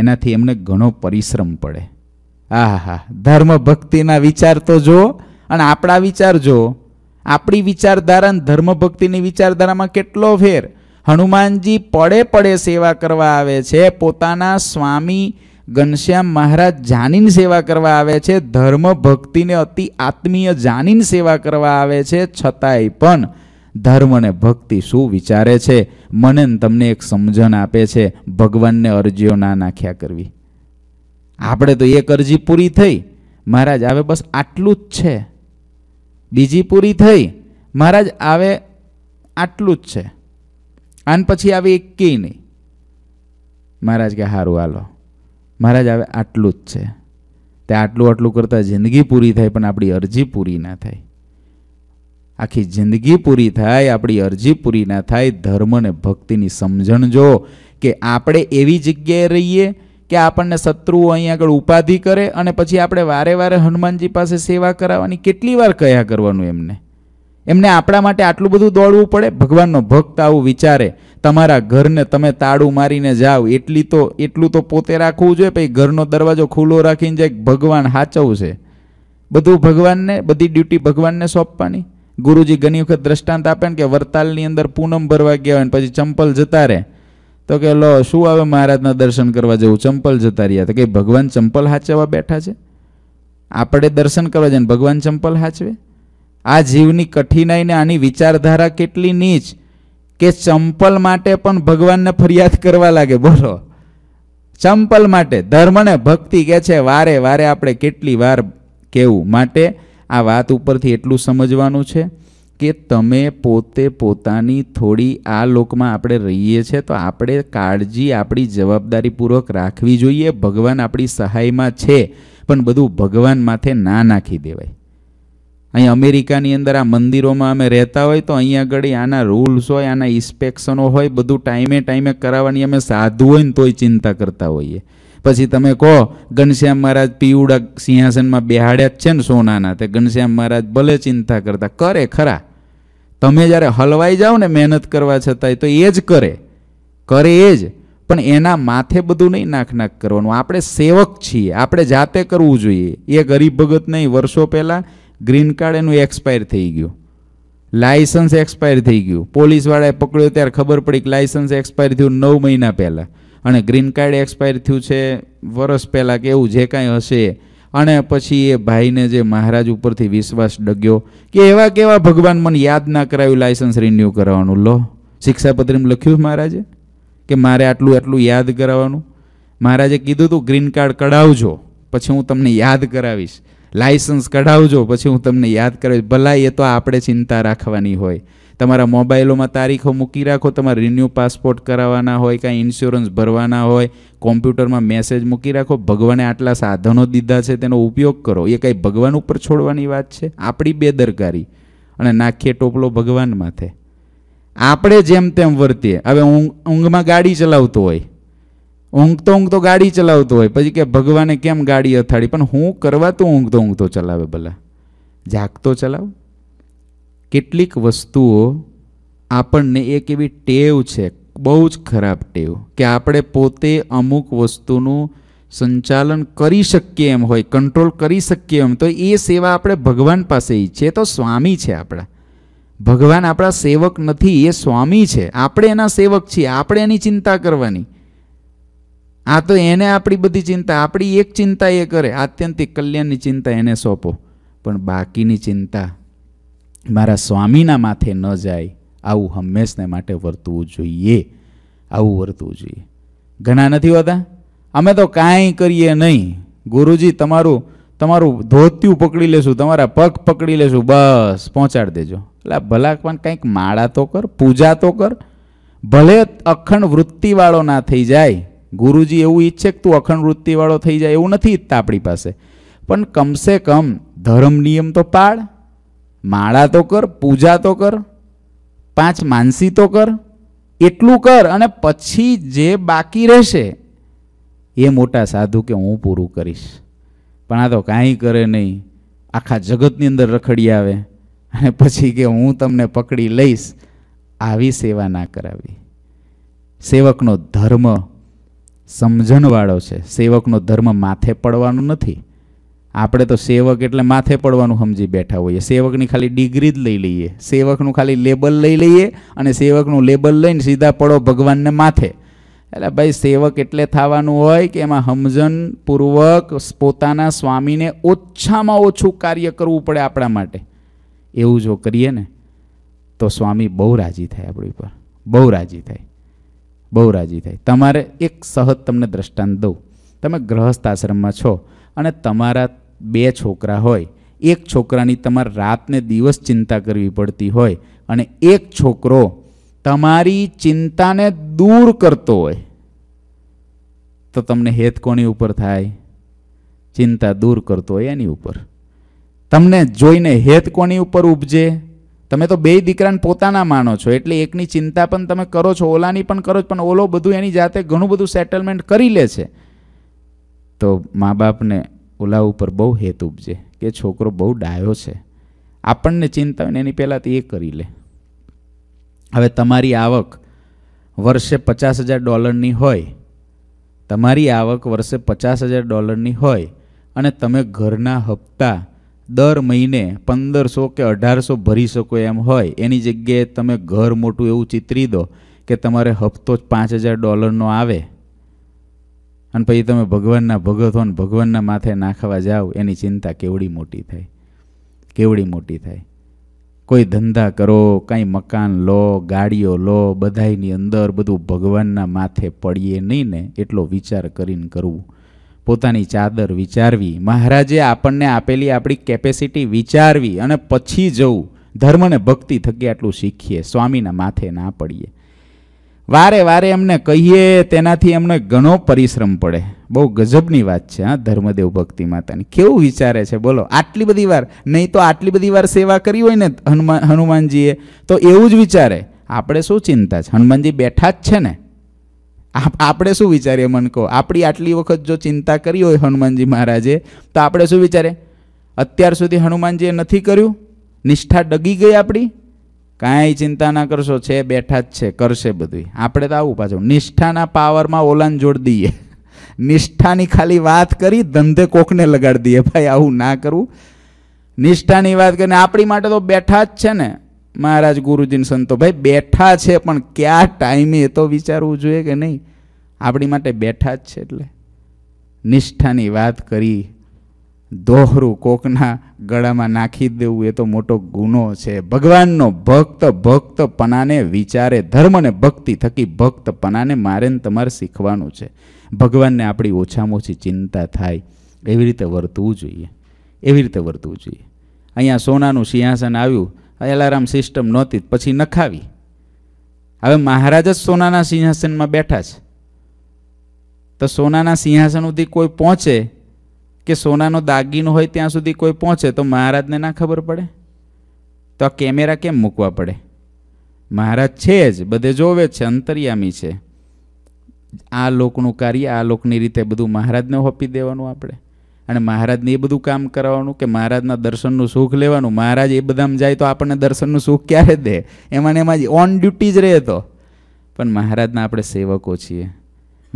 એનાથી એમને ઘણો પરિશ્રમ પડે આહા હા ધર્મ ભક્તિના વિચાર તો જો અને આપણા વિચાર જો આપણી વિચારધારા અને ધર્મ ભક્તિની વિચારધારામાં કેટલો ફેર હનુમાનજી પડે પડે સેવા કરવા આવે છે પોતાના સ્વામી ઘનશ્યામ મહારાજ જાનીન સેવા કરવા આવે છે ધર્મ ભક્તિને અતિ આત્મીય જાનીન સેવા કરવા આવે છે છતાંય પણ ધર્મને ભક્તિ શું વિચારે છે મને તમને એક સમજણ આપે છે ભગવાનને અરજીઓ ના નાખ્યા કરવી આપણે તો એક અરજી પૂરી થઈ મહારાજ આવે બસ આટલું જ છે બીજી પૂરી થઈ મહારાજ આવે આટલું જ છે આન પછી આવી એકેય નહીં મહારાજ કે સારું હાલો મહારાજ હવે આટલું જ છે તે આટલું આટલું કરતાં જિંદગી પૂરી થાય પણ આપણી અરજી પૂરી ના થાય આખી જિંદગી પૂરી થાય આપણી અરજી પૂરી ના થાય ધર્મ ને ભક્તિની સમજણ જો કે આપણે એવી જગ્યાએ રહીએ કે આપણને શત્રુઓ અહીં આગળ ઉપાધિ કરે અને પછી આપણે વારે વારે હનુમાનજી પાસે સેવા કરાવવાની કેટલી વાર કયા કરવાનું એમને એમને આપણા માટે આટલું બધું દોડવું પડે ભગવાનનો ભક્ત આવું વિચારે તમારા ઘરને તમે તાળું મારીને જાઓ એટલી તો એટલું તો પોતે રાખવું જોઈએ પછી ઘરનો દરવાજો ખુલ્લો રાખીને જાય ભગવાન હાચવું છે બધું ભગવાનને બધી ડ્યુટી ભગવાનને સોંપવાની ગુરુજી ઘણી વખત દ્રષ્ટાંત આપે ને કે વરતાલની અંદર પૂનમ ભરવા ગયા હોય ને પછી ચંપલ જતા રહે તો કે લો શું આવે મહારાજના દર્શન કરવા જવું ચંપલ જતા રહ્યા તો કે ભગવાન ચંપલ હાચવા બેઠા છે આપણે દર્શન કરવા જાય ભગવાન ચંપલ હાચવે આ જીવની કઠિનાઈને આની વિચારધારા કેટલી નીચ કે ચંપલ માટે પણ ભગવાનને ફરિયાદ કરવા લાગે બોલો ચંપલ માટે ધર્મને ભક્તિ કહે છે વારે વારે આપણે કેટલી વાર કેવું માટે આ વાત ઉપરથી એટલું સમજવાનું છે કે તમે પોતે પોતાની થોડી આ લોકમાં આપણે રહીએ છીએ તો આપણે કાળજી આપણી જવાબદારીપૂર્વક રાખવી જોઈએ ભગવાન આપણી સહાયમાં છે પણ બધું ભગવાન માથે ના નાખી દેવાય અહીં અમેરિકાની અંદર આ મંદિરોમાં અમે રહેતા હોય તો અહીંયા આગળ આના રૂલ્સ હોય આના ઇન્સ્પેક્શનો હોય બધું ટાઈમે ટાઈમે કરાવવાની અમે સાધુ હોય ને તોય ચિંતા કરતા હોઈએ પછી તમે કહો ઘનશ્યામ મહારાજ પીવડા સિંહાસનમાં બેહાડ્યા જ છે ને સોનાના તે ઘનશ્યામ મહારાજ ભલે ચિંતા કરતા કરે ખરા તમે જ્યારે હલવાઈ જાઓ ને મહેનત કરવા છતાંય તો એ જ કરે કરે એ જ પણ એના માથે બધું નહીં નાખ નાખ કરવાનું આપણે સેવક છીએ આપણે જાતે કરવું જોઈએ એ ગરીબ ભગત નહીં વર્ષો પહેલાં ગ્રીન કાર્ડ એનું એક્સપાયર થઈ ગયું લાયસન્સ એક્સપાયર થઈ ગયું પોલીસવાળાએ પકડ્યું ત્યારે ખબર પડી કે લાયસન્સ એક્સપાયર થયું નવ મહિના પહેલાં અને ગ્રીન કાર્ડ એક્સપાયર થયું છે વરસ પહેલાં કે એવું જે કાંઈ હશે અને પછી એ ભાઈને જે મહારાજ ઉપરથી વિશ્વાસ ડગ્યો કે એવા કેવા ભગવાન મને યાદ ના કરાવ્યું લાયસન્સ રિન્યૂ કરાવવાનું લો શિક્ષાપત્રીમાં લખ્યું મહારાજે કે મારે આટલું આટલું યાદ કરાવવાનું મહારાજે કીધું હતું ગ્રીન કાર્ડ કઢાવજો પછી હું તમને યાદ કરાવીશ લાયસન્સ કઢાવજો પછી હું તમને યાદ કરાવીશ ભલાઈ એ તો આપણે ચિંતા રાખવાની હોય તમારા મોબાઈલોમાં તારીખો મૂકી રાખો તમારે રિન્યૂ પાસપોર્ટ કરાવવાના હોય કાંઈ ઇન્સ્યોરન્સ ભરવાના હોય કોમ્પ્યુટરમાં મેસેજ મૂકી રાખો ભગવાને આટલા સાધનો દીધા છે તેનો ઉપયોગ કરો એ કાંઈ ભગવાન ઉપર છોડવાની વાત છે આપણી બેદરકારી અને નાખીએ ટોપલો ભગવાન માથે આપણે જેમ તેમ વર્તીએ હવે ઊંઘ ઊંઘમાં ગાડી ચલાવતો હોય ઊંઘતો ઊંઘતો ગાડી ચલાવતો હોય પછી કે ભગવાને કેમ ગાડી અથાડી પણ હું કરવા તો ઊંઘતો ઊંઘતો ચલાવે ભલા જાગતો ચલાવ કેટલીક વસ્તુઓ આપણને એક એવી ટેવ છે બહુ જ ખરાબ ટેવ કે આપણે પોતે અમુક વસ્તુનું સંચાલન કરી શકીએ એમ હોય કંટ્રોલ કરી શકીએ એમ તો એ સેવા આપણે ભગવાન પાસે ઈચ્છીએ તો સ્વામી છે આપણા ભગવાન આપણા સેવક નથી એ સ્વામી છે આપણે એના સેવક છીએ આપણે એની ચિંતા કરવાની આ તો એને આપણી બધી ચિંતા આપણી એક ચિંતા એ કરે આત્યંતિક કલ્યાણની ચિંતા એને સોંપો પણ બાકીની ચિંતા મારા સ્વામીના માથે ન જાય આવું હંમેશને માટે વર્તવું જોઈએ આવું વર્તવું જોઈએ ઘણા નથી હોતા અમે તો કાંઈ કરીએ નહીં ગુરુજી તમારું તમારું ધોત્યું પકડી લેશું તમારા પગ પકડી લેશું બસ પહોંચાડી દેજો એટલે ભલા પણ કંઈક માળા તો કર પૂજા તો કર ભલે અખંડ વૃત્તિવાળો ના થઈ જાય ગુરુજી એવું ઈચ્છે કે તું અખંડ વૃત્તિવાળો થઈ જાય એવું નથી ઈચ્છતા આપણી પાસે પણ કમસે કમ ધર્મ નિયમ તો પાળ માળા તો કર પૂજા તો કર પાંચ માનસી તો કર એટલું કર અને પછી જે બાકી રહેશે એ મોટા સાધુ કે હું પૂરું કરીશ પણ આ તો કાંઈ કરે નહીં આખા જગતની અંદર રખડી આવે અને પછી કે હું તમને પકડી લઈશ આવી સેવા ના કરાવી સેવકનો ધર્મ સમજણવાળો છે સેવકનો ધર્મ માથે પડવાનો નથી આપણે તો સેવક એટલે માથે પડવાનું સમજી બેઠા હોઈએ સેવકની ખાલી ડિગ્રી જ લઈ લઈએ સેવકનું ખાલી લેબલ લઈ લઈએ અને સેવકનું લેબલ લઈને સીધા પડો ભગવાનને માથે એટલે ભાઈ સેવક એટલે થવાનું હોય કે એમાં સમજણપૂર્વક પોતાના સ્વામીને ઓછામાં ઓછું કાર્ય કરવું પડે આપણા માટે એવું જો કરીએ ને તો સ્વામી બહુ રાજી થાય આપણી પર બહુ રાજી થાય બહુ રાજી થાય તમારે એક સહજ તમને દ્રષ્ટાંત દઉં તમે ગ્રહસ્થ આશ્રમમાં છો અને તમારા બે છોકરા હોય એક છોકરાની તમારે રાતને દિવસ ચિંતા કરવી પડતી હોય અને એક છોકરો તમારી ચિંતાને દૂર કરતો હોય તો તમને હેત કોની ઉપર થાય ચિંતા દૂર કરતો હોય એની ઉપર તમને જોઈને હેત કોની ઉપર ઉપજે તમે તો બે દીકરાને પોતાના માનો છો એટલે એકની ચિંતા પણ તમે કરો છો ઓલાની પણ કરો છો પણ ઓલો બધું એની જાતે ઘણું બધું સેટલમેન્ટ કરી લે છે તો મા બાપને ઓલા ઉપર બહુ હેત ઉપજે કે છોકરો બહુ ડાયો છે આપણને ચિંતા હોય એની પહેલાં તો એ કરી લે હવે તમારી આવક વર્ષે પચાસ હજાર ડોલરની હોય તમારી આવક વર્ષે પચાસ હજાર ડોલરની હોય અને તમે ઘરના હપ્તા દર મહિને પંદરસો કે અઢારસો ભરી શકો એમ હોય એની જગ્યાએ તમે ઘર મોટું એવું ચિતરી દો કે તમારે હપ્તો જ પાંચ હજાર ડોલરનો આવે અને પછી તમે ભગવાનના ભગત હો ને ભગવાનના માથે નાખવા જાઓ એની ચિંતા કેવડી મોટી થાય કેવડી મોટી થાય કોઈ ધંધા કરો કાંઈ મકાન લો ગાડીઓ લો બધાયની અંદર બધું ભગવાનના માથે પડીએ નહીં ને એટલો વિચાર કરીને કરવું પોતાની ચાદર વિચારવી મહારાજે આપણને આપેલી આપણી કેપેસિટી વિચારવી અને પછી જવું ધર્મને ભક્તિ થકી આટલું શીખીએ સ્વામીના માથે ના પડીએ વારે વારે એમને કહીએ તેનાથી એમને ઘણો પરિશ્રમ પડે બહુ ગજબની વાત છે હા ધર્મદેવ ભક્તિ માતાની કેવું વિચારે છે બોલો આટલી બધી વાર નહીં તો આટલી બધી વાર સેવા કરી હોય ને હનુમાન હનુમાનજીએ તો એવું જ વિચારે આપણે શું ચિંતા છે હનુમાનજી બેઠા જ છે ને આપણે શું વિચારીએ મન કહો આપણી આટલી વખત જો ચિંતા કરી હોય હનુમાનજી મહારાજે તો આપણે શું વિચારીએ અત્યાર સુધી હનુમાનજીએ નથી કર્યું નિષ્ઠા ડગી ગઈ આપણી કાંઈ ચિંતા ના કરશો છે બેઠા જ છે કરશે બધું આપણે તો આવું પાછું નિષ્ઠાના પાવરમાં ઓલાન જોડી દઈએ નિષ્ઠાની ખાલી વાત કરી ધંધે કોકને લગાડી દઈએ ભાઈ આવું ના કરવું નિષ્ઠાની વાત કરીને આપણી માટે તો બેઠા જ છે ને મહારાજ ગુરુજીને સંતો ભાઈ બેઠા છે પણ કયા ટાઈમે એ તો વિચારવું જોઈએ કે નહીં આપણી માટે બેઠા જ છે એટલે નિષ્ઠાની વાત કરી દોહરું કોકના ગળામાં નાખી દેવું એ તો મોટો ગુનો છે ભગવાનનો ભક્ત ભક્ત પનાને વિચારે ધર્મને ભક્તિ થકી ભક્ત પનાને મારે તમારે શીખવાનું છે ભગવાનને આપણી ઓછામાં ઓછી ચિંતા થાય એવી રીતે વર્તવું જોઈએ એવી રીતે વર્તવું જોઈએ અહીંયા સોનાનું સિંહાસન આવ્યું એલાર્મ સિસ્ટમ નહોતી પછી નખાવી હવે મહારાજ જ સોનાના સિંહાસનમાં બેઠા છે તો સોનાના સિંહાસન સુધી કોઈ પહોંચે કે સોનાનો દાગીનો હોય ત્યાં સુધી કોઈ પહોંચે તો મહારાજને ના ખબર પડે તો આ કેમેરા કેમ મૂકવા પડે મહારાજ છે જ બધે જોવે છે અંતર્યામી છે આ લોકનું કાર્ય આ લોકની રીતે બધું મહારાજને હોપી દેવાનું આપણે અને મહારાજને એ બધું કામ કરાવવાનું કે મહારાજના દર્શનનું સુખ લેવાનું મહારાજ એ બધામાં જાય તો આપણને દર્શનનું સુખ ક્યારે દે એમાં એમાં જ ઓન ડ્યુટી જ રહેતો પણ મહારાજના આપણે સેવકો છીએ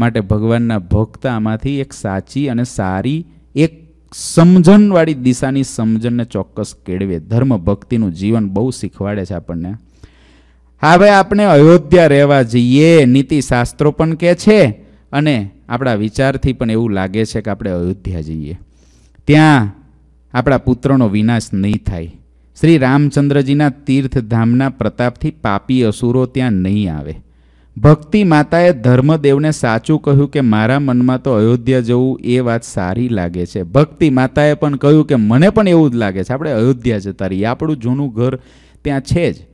માટે ભગવાનના ભક્ત આમાંથી એક સાચી અને સારી એક સમજણવાળી દિશાની સમજણને ચોક્કસ કેળવે ધર્મ ભક્તિનું જીવન બહુ શીખવાડે છે આપણને હવે આપણે અયોધ્યા રહેવા જઈએ નીતિશાસ્ત્રો પણ કહે છે અને આપણા વિચારથી પણ એવું લાગે છે કે આપણે અયોધ્યા જઈએ ત્યાં આપણા પુત્રનો વિનાશ નહીં થાય શ્રી રામચંદ્રજીના તીર્થધામના પ્રતાપથી પાપી અસુરો ત્યાં નહીં આવે ભક્તિ માતાએ ધર્મદેવને સાચું કહ્યું કે મારા મનમાં તો અયોધ્યા જવું એ વાત સારી લાગે છે ભક્તિ માતાએ પણ કહ્યું કે મને પણ એવું જ લાગે છે આપણે અયોધ્યા જતા રહીએ આપણું જૂનું ઘર ત્યાં છે જ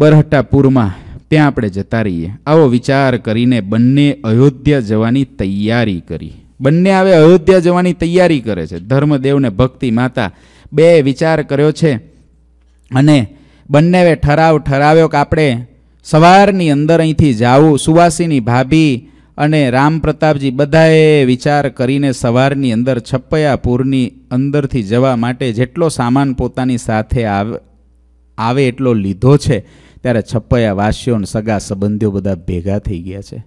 બરહટ્ટાપુરમાં ત્યાં આપણે જતા રહીએ આવો વિચાર કરીને બંને અયોધ્યા જવાની તૈયારી કરી બંને હવે અયોધ્યા જવાની તૈયારી કરે છે ધર્મદેવને ભક્તિ માતા બે વિચાર કર્યો છે અને બંનેવે ઠરાવ ઠરાવ્યો કે આપણે સવારની અંદર અહીંથી જાવું સુવાસીની ભાભી અને રામ પ્રતાપજી બધાએ વિચાર કરીને સવારની અંદર છપ્પયાપુરની અંદરથી જવા માટે જેટલો સામાન પોતાની સાથે આવે એટલો લીધો છે ત્યારે છપ્પયા વાસીઓ અને સગા સંબંધીઓ બધા ભેગા થઈ ગયા છે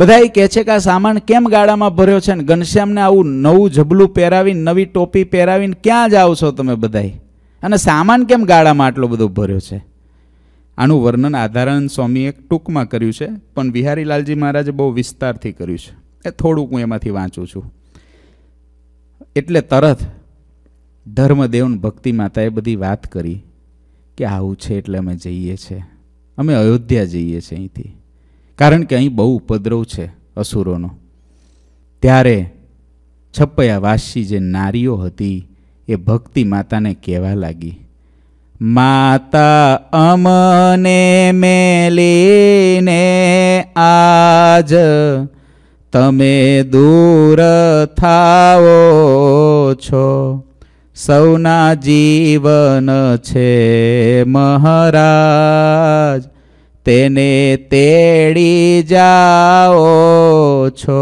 બધા એ કહે છે કે આ સામાન કેમ ગાડામાં ભર્યો છે ને ઘનશ્યામને આવું નવું જબલું પહેરાવીને નવી ટોપી પહેરાવીને ક્યાં જાઓ છો તમે બધાએ અને સામાન કેમ ગાડામાં આટલો બધો ભર્યો છે આનું વર્ણન આધારાનંદ સ્વામીએ ટૂંકમાં કર્યું છે પણ વિહારીલાલજી મહારાજે બહુ વિસ્તારથી કર્યું છે એ થોડુંક હું એમાંથી વાંચું છું એટલે તરત ધર્મદેવન ભક્તિ માતાએ બધી વાત કરી કે આવું છે એટલે અમે જઈએ છીએ અમે અયોધ્યા જઈએ છીએ અહીંથી કારણ કે અહીં બહુ ઉપદ્રવ છે અસુરોનો ત્યારે છપ્પયા વાસી જે નારીઓ હતી એ ભક્તિ માતાને કહેવા લાગી માતા અમને મેલીને આજ તમે દૂર થાઓ છો સૌના જીવન છે મહારાજ તેને તેડી જાઓ છો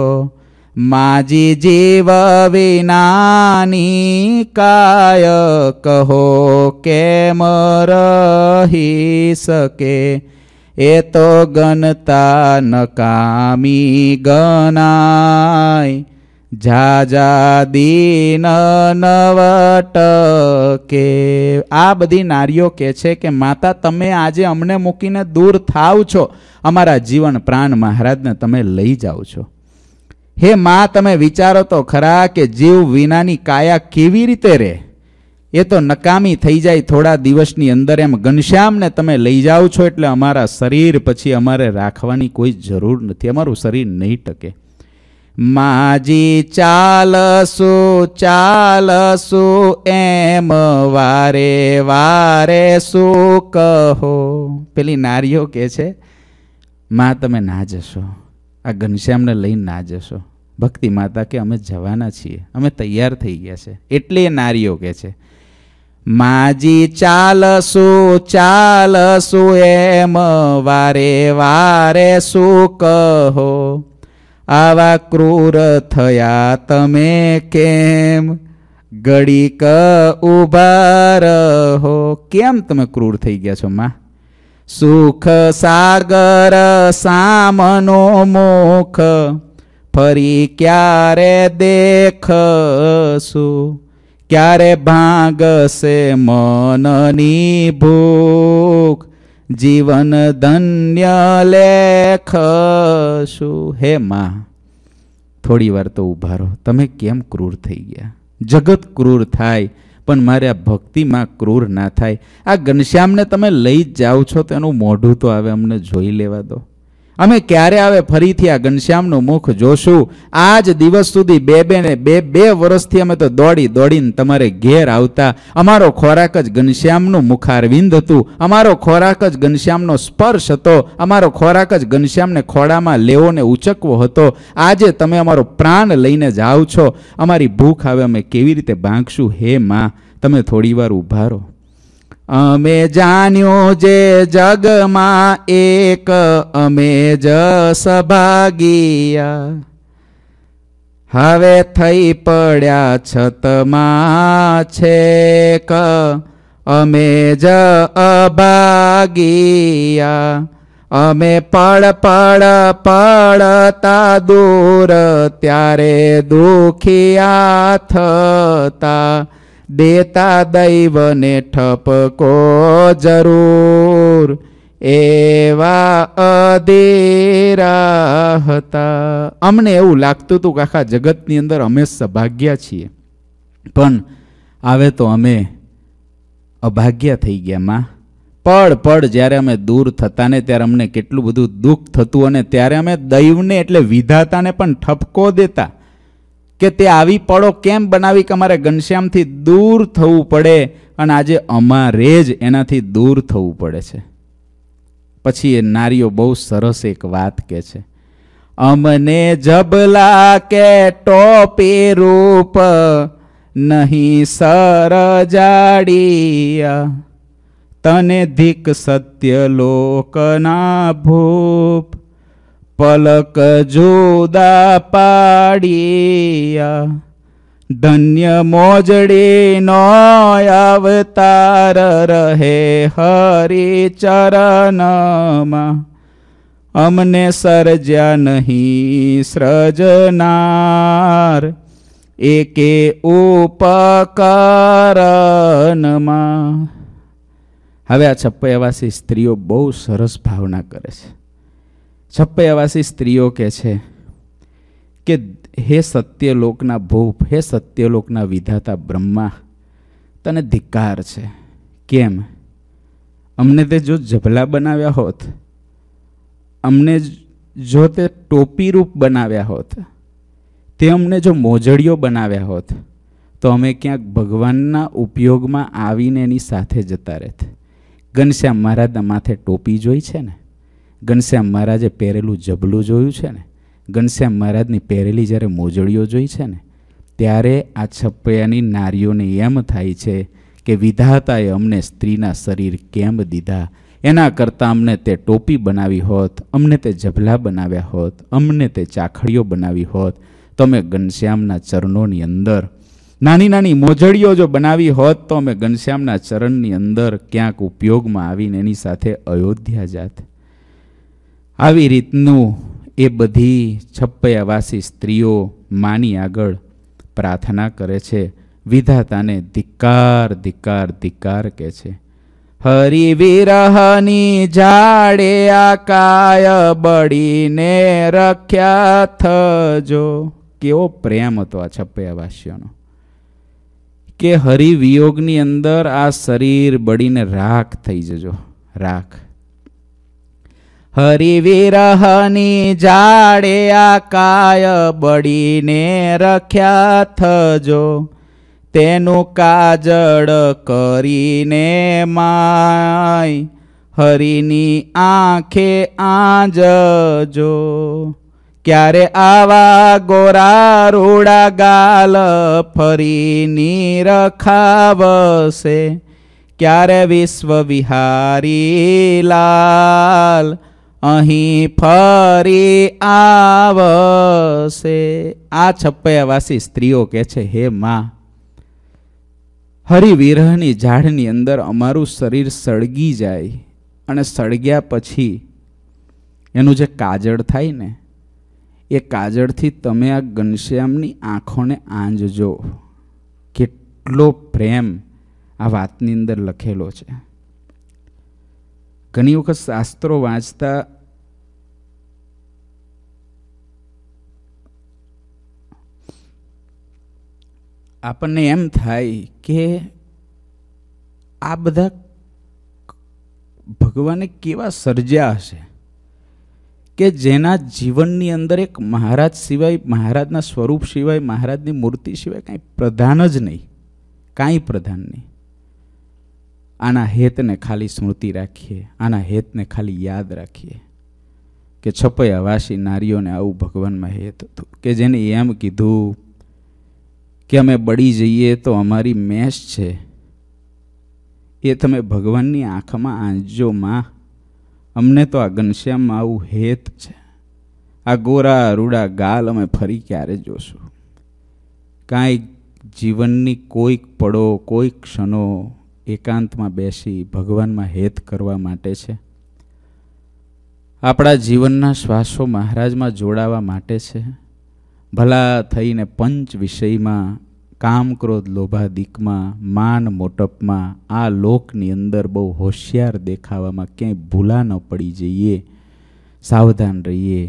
માજી જીવ વિનાની કાય કહો કેમ રહી શકે એ તો ગણતા નકામી ગણાય ઝાઝા દીન નવટ કે આ બધી નારીઓ કહે છે કે માતા તમે આજે અમને મૂકીને દૂર થાવ છો અમારા જીવન પ્રાણ મહારાજને તમે લઈ જાઓ છો હે મા તમે વિચારો તો ખરા કે જીવ વિનાની કાયા કેવી રીતે રહે એ તો નકામી થઈ જાય થોડા દિવસની અંદર એમ ઘનશ્યામને તમે લઈ જાઓ છો એટલે અમારા શરીર પછી અમારે રાખવાની કોઈ જરૂર નથી અમારું શરીર નહીં ટકે માજી ચાલસુ ચાલસુ એમ વારે વારે શું કહો પેલી નારીઓ કે છે માં તમે ના જશો આ ઘનશ્યામને લઈને ના જશો ભક્તિ માતા કે અમે જવાના છીએ અમે તૈયાર થઈ ગયા છે એટલે એ નારીઓ કે છે માજી ચાલસુ ચાલસુ એમ વારે વારે શું કહો આવા ક્રૂર થયા તમે કેમ ક ઉભા રહો કેમ તમે ક્રૂર થઈ ગયા છો માં સુખ સાગર સામનો મુખ ફરી ક્યારે દેખશું ક્યારે ભાંગશે મનની ભૂખ જીવન ધન્ય લેખશું હે માં થોડી વાર તો ઊભા રહો તમે કેમ ક્રૂર થઈ ગયા જગત ક્રૂર થાય પણ મારે આ ભક્તિમાં ક્રૂર ના થાય આ ઘનશ્યામને તમે લઈ જ જાઓ છો તો એનું મોઢું તો આવે અમને જોઈ લેવા દો અમે ક્યારે આવે ફરીથી આ ઘનશ્યામનું મુખ જોશું આ જ દિવસ સુધી બે બે બે બે વર્ષથી અમે તો દોડી દોડીને તમારે ઘેર આવતા અમારો ખોરાક જ ઘનશ્યામનું મુખારવિંદ હતું અમારો ખોરાક જ ઘનશ્યામનો સ્પર્શ હતો અમારો ખોરાક જ ઘનશ્યામને ખોળામાં લેવો ને ઉચકવો હતો આજે તમે અમારો પ્રાણ લઈને જાઓ છો અમારી ભૂખ હવે અમે કેવી રીતે ભાંગશું હે માં તમે થોડીવાર ઊભા રહો અમે જાણ્યું જે જગમાં એક અમે જ સભાગીયા હવે થઈ પડ્યા છતમાં છે ક અમે જ અભાગીયા અમે પળ પળ પળતા દૂર ત્યારે દુખિયા થતા દેતા દૈવને ઠપકો જરૂર એવા અધીરા હતા અમને એવું લાગતું હતું કે આખા જગતની અંદર અમે સભાગ્યા છીએ પણ આવે તો અમે અભાગ્યા થઈ ગયા માં પળ પળ જ્યારે અમે દૂર થતાને ત્યારે અમને કેટલું બધું દુઃખ થતું અને ત્યારે અમે દૈવને એટલે વિધાતાને પણ ઠપકો દેતા કે તે આવી પળો કેમ બનાવી કે અમારે ઘનશ્યામથી દૂર થવું પડે અને આજે અમારે જ એનાથી દૂર થવું પડે છે પછી એ નારીઓ બહુ સરસ એક વાત કે છે અમને જબલા કે ટોપે રૂપ નહીં સરજાડિયા તને ધિક સત્ય લોકના ભૂપ પલક જુદા પાડીયા ધન્ય મોજડી નો અવતાર રહે હરી ચરણમાં અમને સર્જ્યા નહીં સર્જનાર એકે ઉપકારનમાં હવે આ છપ્પૈયાવાસી સ્ત્રીઓ બહુ સરસ ભાવના કરે છે છપ્પૈયાવાસી સ્ત્રીઓ કહે છે કે હે સત્યલોકના ભૂપ હે સત્યલોકના વિધાતા બ્રહ્મા તને ધિક્કાર છે કેમ અમને તે જો જભલા બનાવ્યા હોત અમને જો તે ટોપીરૂપ બનાવ્યા હોત તે અમને જો મોજડીઓ બનાવ્યા હોત તો અમે ક્યાંક ભગવાનના ઉપયોગમાં આવીને એની સાથે જતા રહેત ઘનશ્યામ મહારાજના માથે ટોપી જોઈ છે ને ઘનશ્યામ મહારાજે પહેરેલું જબલું જોયું છે ને ઘનશ્યામ મહારાજની પહેરેલી જ્યારે મોજડીઓ જોઈ છે ને ત્યારે આ છપ્પયાની નારીઓને એમ થાય છે કે વિધાતાએ અમને સ્ત્રીના શરીર કેમ દીધા એના કરતાં અમને તે ટોપી બનાવી હોત અમને તે જભલા બનાવ્યા હોત અમને તે ચાખડીઓ બનાવી હોત તો અમે ઘનશ્યામના ચરણોની અંદર નાની નાની મોજડીઓ જો બનાવી હોત તો અમે ઘનશ્યામના ચરણની અંદર ક્યાંક ઉપયોગમાં આવીને એની સાથે અયોધ્યા જાત આવી રીતનું એ બધી છપ્પયાવાસી સ્ત્રીઓ માની આગળ પ્રાર્થના કરે છે વિધાતાને ધિકાર ધિકાર ધિકાર કહે છે હરી વિરહની ઝાડે આકાય બળીને રખ્યા થજો કેવો પ્રેમ હતો આ છપ્પયાવાસીઓનો કે હરિવિયોગની અંદર આ શરીર બળીને રાખ થઈ જજો રાખ હરિવિરહની જાડે આ કાય બળીને રખ્યા થજો તેનું કાજળ કરીને માય હરિની આંખે આંજજો ક્યારે આવા ગોરા રૂડા ગાલ ફરીની રખાવશે ક્યારે વિશ્વ વિહારી લાલ અહીં ફરી આવશે આ છપ્પયાવાસી સ્ત્રીઓ કહે છે હે માં હરિવિરહની ઝાડની અંદર અમારું શરીર સળગી જાય અને સળગ્યા પછી એનું જે કાજળ થાય ને એ કાજળથી તમે આ ઘનશ્યામની આંખોને આંજજો કેટલો પ્રેમ આ વાતની અંદર લખેલો છે ઘણી વખત શાસ્ત્રો વાંચતા આપણને એમ થાય કે આ બધા ભગવાને કેવા સર્જ્યા હશે કે જેના જીવનની અંદર એક મહારાજ સિવાય મહારાજના સ્વરૂપ સિવાય મહારાજની મૂર્તિ સિવાય કાંઈ પ્રધાન જ નહીં કાંઈ પ્રધાન નહીં આના હેતને ખાલી સ્મૃતિ રાખીએ આના હેતને ખાલી યાદ રાખીએ કે છપૈયા વાસી નારીઓને આવું ભગવાનમાં હેત હતું કે જેને એમ કીધું કે અમે બળી જઈએ તો અમારી મેષ છે એ તમે ભગવાનની આંખમાં આંજો માં અમને તો આ ઘનશ્યામમાં આવું હેત છે આ ગોરા અરૂડા ગાલ અમે ફરી ક્યારે જોશું કાંઈ જીવનની કોઈક પળો કોઈ ક્ષણો એકાંતમાં બેસી ભગવાનમાં હેત કરવા માટે છે આપણા જીવનના શ્વાસો મહારાજમાં જોડાવા માટે છે ભલા થઈને પંચ વિષયમાં કામ ક્રોધ લોભાદિકમાં માન મોટપમાં આ લોકની અંદર બહુ હોશિયાર દેખાવામાં ક્યાંય ભૂલા ન પડી જઈએ સાવધાન રહીએ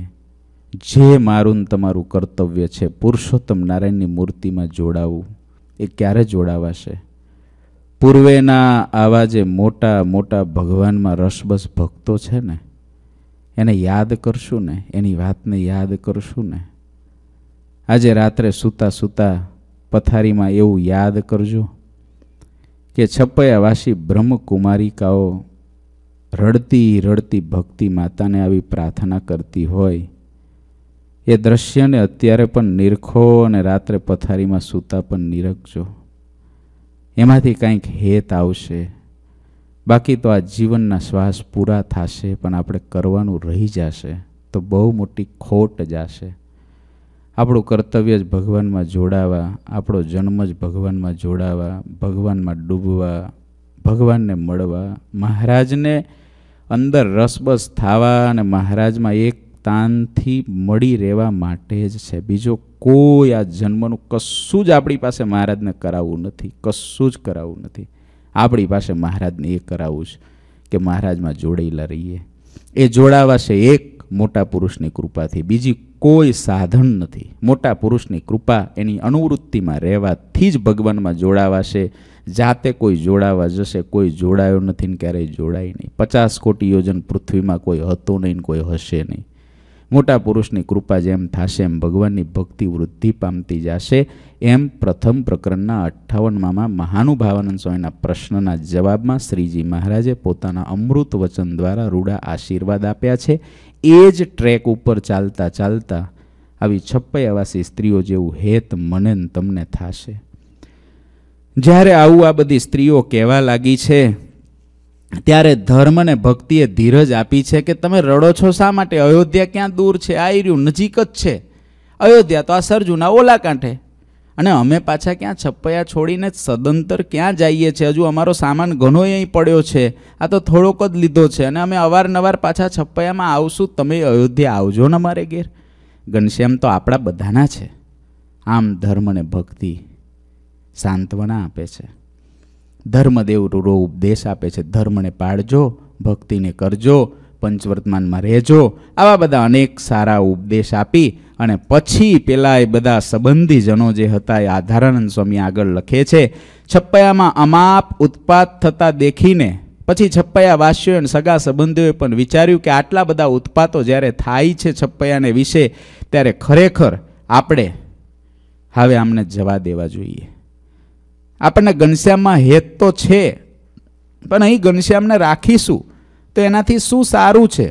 જે મારું તમારું કર્તવ્ય છે પુરુષોત્તમ નારાયણની મૂર્તિમાં જોડાવું એ ક્યારે જોડાવાશે પૂર્વેના આવા જે મોટા મોટા ભગવાનમાં રસબસ ભક્તો છે ને એને યાદ કરશું ને એની વાતને યાદ કરશું ને આજે રાત્રે સૂતા સૂતા પથારીમાં એવું યાદ કરજો કે છપયાવાસી બ્રહ્મકુમારિકાઓ રડતી રડતી ભક્તિ માતાને આવી પ્રાર્થના કરતી હોય એ દ્રશ્યને અત્યારે પણ નિરખો અને રાત્રે પથારીમાં સૂતા પણ નિરખજો એમાંથી કંઈક હેત આવશે બાકી તો આ જીવનના શ્વાસ પૂરા થશે પણ આપણે કરવાનું રહી જશે તો બહુ મોટી ખોટ જશે આપણું કર્તવ્ય જ ભગવાનમાં જોડાવા આપણો જન્મ જ ભગવાનમાં જોડાવા ભગવાનમાં ડૂબવા ભગવાનને મળવા મહારાજને અંદર રસબસ થવા અને મહારાજમાં એક સંતાનથી મળી રહેવા માટે જ છે બીજો કોઈ આ જન્મનું કશું જ આપણી પાસે મહારાજને કરાવવું નથી કશું જ કરાવવું નથી આપણી પાસે મહારાજને એ કરાવવું છે કે મહારાજમાં જોડાયેલા રહીએ એ જોડાવા છે એક મોટા પુરુષની કૃપાથી બીજી કોઈ સાધન નથી મોટા પુરુષની કૃપા એની અનુવૃત્તિમાં રહેવાથી જ ભગવાનમાં જોડાવાશે જાતે કોઈ જોડાવા જશે કોઈ જોડાયો નથી ને ક્યારેય જોડાય નહીં પચાસ કોટી યોજન પૃથ્વીમાં કોઈ હતો નહીં ને કોઈ હશે નહીં મોટા પુરુષની કૃપા જેમ થશે એમ ભગવાનની ભક્તિ વૃદ્ધિ પામતી જશે એમ પ્રથમ પ્રકરણના અઠ્ઠાવનમાં મહાનુભાવાનંદ સ્વામીના પ્રશ્નના જવાબમાં શ્રીજી મહારાજે પોતાના અમૃત વચન દ્વારા રૂડા આશીર્વાદ આપ્યા છે એ જ ટ્રેક ઉપર ચાલતા ચાલતા આવી છપ્પૈયાવાસી સ્ત્રીઓ જેવું હેત મનન તમને થશે જ્યારે આવું આ બધી સ્ત્રીઓ કહેવા લાગી છે ત્યારે ધર્મ અને ભક્તિએ ધીરજ આપી છે કે તમે રડો છો શા માટે અયોધ્યા ક્યાં દૂર છે આ રહ્યું નજીક જ છે અયોધ્યા તો આ સરજુના ઓલા કાંઠે અને અમે પાછા ક્યાં છપ્પયા છોડીને સદંતર ક્યાં જઈએ છીએ હજુ અમારો સામાન ઘણો અહીં પડ્યો છે આ તો થોડોક જ લીધો છે અને અમે અવારનવાર પાછા છપ્પયામાં આવશું તમે અયોધ્યા આવજો ને અમારે ઘેર ઘનશ્યામ તો આપણા બધાના છે આમ ધર્મ અને ભક્તિ સાંત્વના આપે છે ધર્મદેવ રૂરો ઉપદેશ આપે છે ધર્મને પાળજો ભક્તિને કરજો પંચવર્તમાનમાં રહેજો આવા બધા અનેક સારા ઉપદેશ આપી અને પછી પેલા એ બધા સંબંધીજનો જે હતા એ આધારાનંદ સ્વામી આગળ લખે છે છપ્પયામાં અમાપ ઉત્પાત થતા દેખીને પછી છપ્પયા વાસીઓ અને સગા સંબંધીઓએ પણ વિચાર્યું કે આટલા બધા ઉત્પાતો જ્યારે થાય છે છપ્પયાને વિશે ત્યારે ખરેખર આપણે હવે આમને જવા દેવા જોઈએ આપણને ઘનશ્યામમાં હેત તો છે પણ અહીં ઘનશ્યામને રાખીશું તો એનાથી શું સારું છે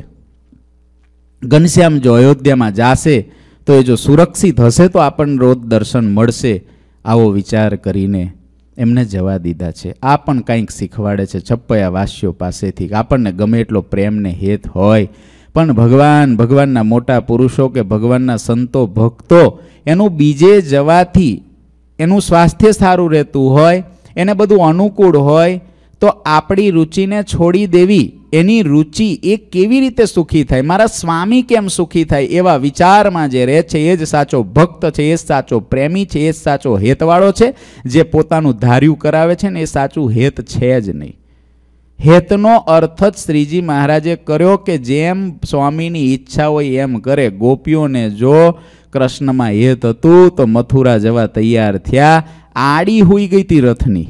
ઘનશ્યામ જો અયોધ્યામાં જાશે તો એ જો સુરક્ષિત હશે તો આપણને રોજ દર્શન મળશે આવો વિચાર કરીને એમને જવા દીધા છે આ પણ કંઈક શીખવાડે છે છપ્પયા વાસીઓ પાસેથી આપણને ગમે એટલો પ્રેમને હેત હોય પણ ભગવાન ભગવાનના મોટા પુરુષો કે ભગવાનના સંતો ભક્તો એનું બીજે જવાથી એનું સ્વાસ્થ્ય સારું રહેતું હોય એને બધું અનુકૂળ હોય તો આપણી રુચિને છોડી દેવી એની રુચિ એ કેવી રીતે સુખી થાય મારા સ્વામી કેમ સુખી થાય એવા વિચારમાં જે રહે છે એ જ સાચો ભક્ત છે એ જ સાચો પ્રેમી છે એ જ સાચો હેતવાળો છે જે પોતાનું ધાર્યું કરાવે છે ને એ સાચું હેત છે જ નહીં હેતનો અર્થ જ શ્રીજી મહારાજે કર્યો કે જેમ સ્વામીની ઈચ્છા હોય એમ કરે ગોપીઓને જો કૃષ્ણમાં હેત હતું તો મથુરા જવા તૈયાર થયા આડી હોઈ ગઈ હતી રથની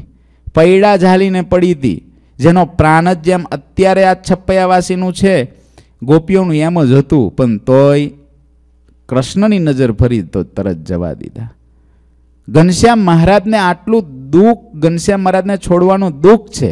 પૈડા ઝાલીને પડી હતી જેનો પ્રાણ જ જેમ અત્યારે આ છપ્પયાવાસીનું છે ગોપીઓનું એમ જ હતું પણ તોય કૃષ્ણની નજર ફરી તો તરત જવા દીધા ઘનશ્યામ મહારાજને આટલું દુઃખ ઘનશ્યામ મહારાજને છોડવાનું દુઃખ છે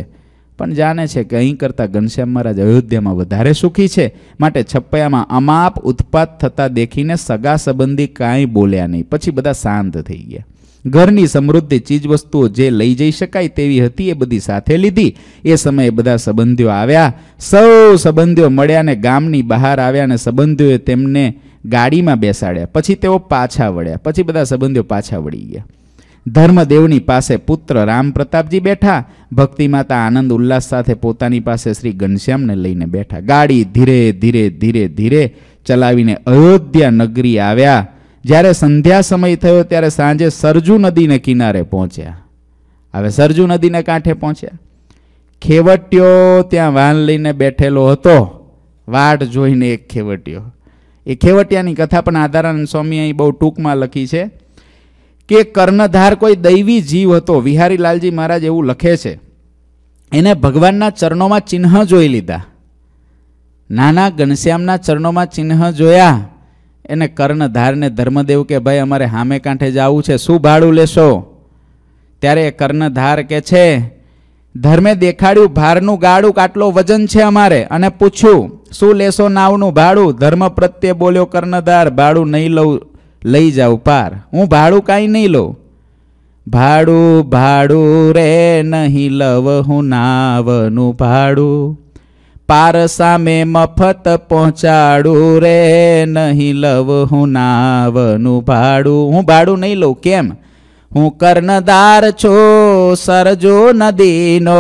પણ જાણે છે કે અહીં કરતાં ઘનશ્યામ મહારાજ અયોધ્યામાં વધારે સુખી છે માટે છપ્પયામાં અમાપ ઉત્પાત થતાં દેખીને સગા સંબંધી કાંઈ બોલ્યા નહીં પછી બધા શાંત થઈ ગયા ઘરની સમૃદ્ધિ ચીજવસ્તુઓ જે લઈ જઈ શકાય તેવી હતી એ બધી સાથે લીધી એ સમયે બધા સંબંધીઓ આવ્યા સૌ સંબંધીઓ મળ્યા ને ગામની બહાર આવ્યા અને સંબંધીઓએ તેમને ગાડીમાં બેસાડ્યા પછી તેઓ પાછા વળ્યા પછી બધા સંબંધીઓ પાછા વળી ગયા ધર્મદેવની પાસે પુત્ર રામ પ્રતાપજી બેઠા ભક્તિમાતા આનંદ ઉલ્લાસ સાથે પોતાની પાસે શ્રી ઘનશ્યામને લઈને બેઠા ગાડી ધીરે ધીરે ધીરે ધીરે ચલાવીને અયોધ્યા નગરી આવ્યા જ્યારે સંધ્યા સમય થયો ત્યારે સાંજે સરજુ નદીને કિનારે પહોંચ્યા હવે સરજુ નદીને કાંઠે પહોંચ્યા ખેવટ્યો ત્યાં વાન લઈને બેઠેલો હતો વાટ જોઈને એક ખેવટ્યો એ ખેવટિયાની કથા પણ આદારાનંદ સ્વામી અહીં બહુ ટૂંકમાં લખી છે કે કર્ણધાર કોઈ દૈવી જીવ હતો વિહારીલાલજી મહારાજ એવું લખે છે એને ભગવાનના ચરણોમાં ચિહ્ન જોઈ લીધા નાના ઘનશ્યામના ચરણોમાં ચિહ્ન જોયા એને કર્ણધારને ધર્મદેવ કે ભાઈ અમારે હામે કાંઠે જવું છે શું ભાડું લેશો ત્યારે કર્ણધાર કે છે ધર્મે દેખાડ્યું ભારનું ગાડું કાટલો વજન છે અમારે અને પૂછ્યું શું લેશો નાવનું ભાડું ધર્મ પ્રત્યે બોલ્યો કર્ણધાર ભાડું નહીં લઉં લઈ જાઉં પાર હું ભાડું કાંઈ નહીં લઉં ભાડું ભાડું રે નહીં લવ હું નાવનું ભાડું પાર સામે મફત પહોંચાડું રે નહીં લવ હું નાવનું ભાડું હું ભાડું નહીં લઉં કેમ હું કર્ણદાર છો સરજો નદીનો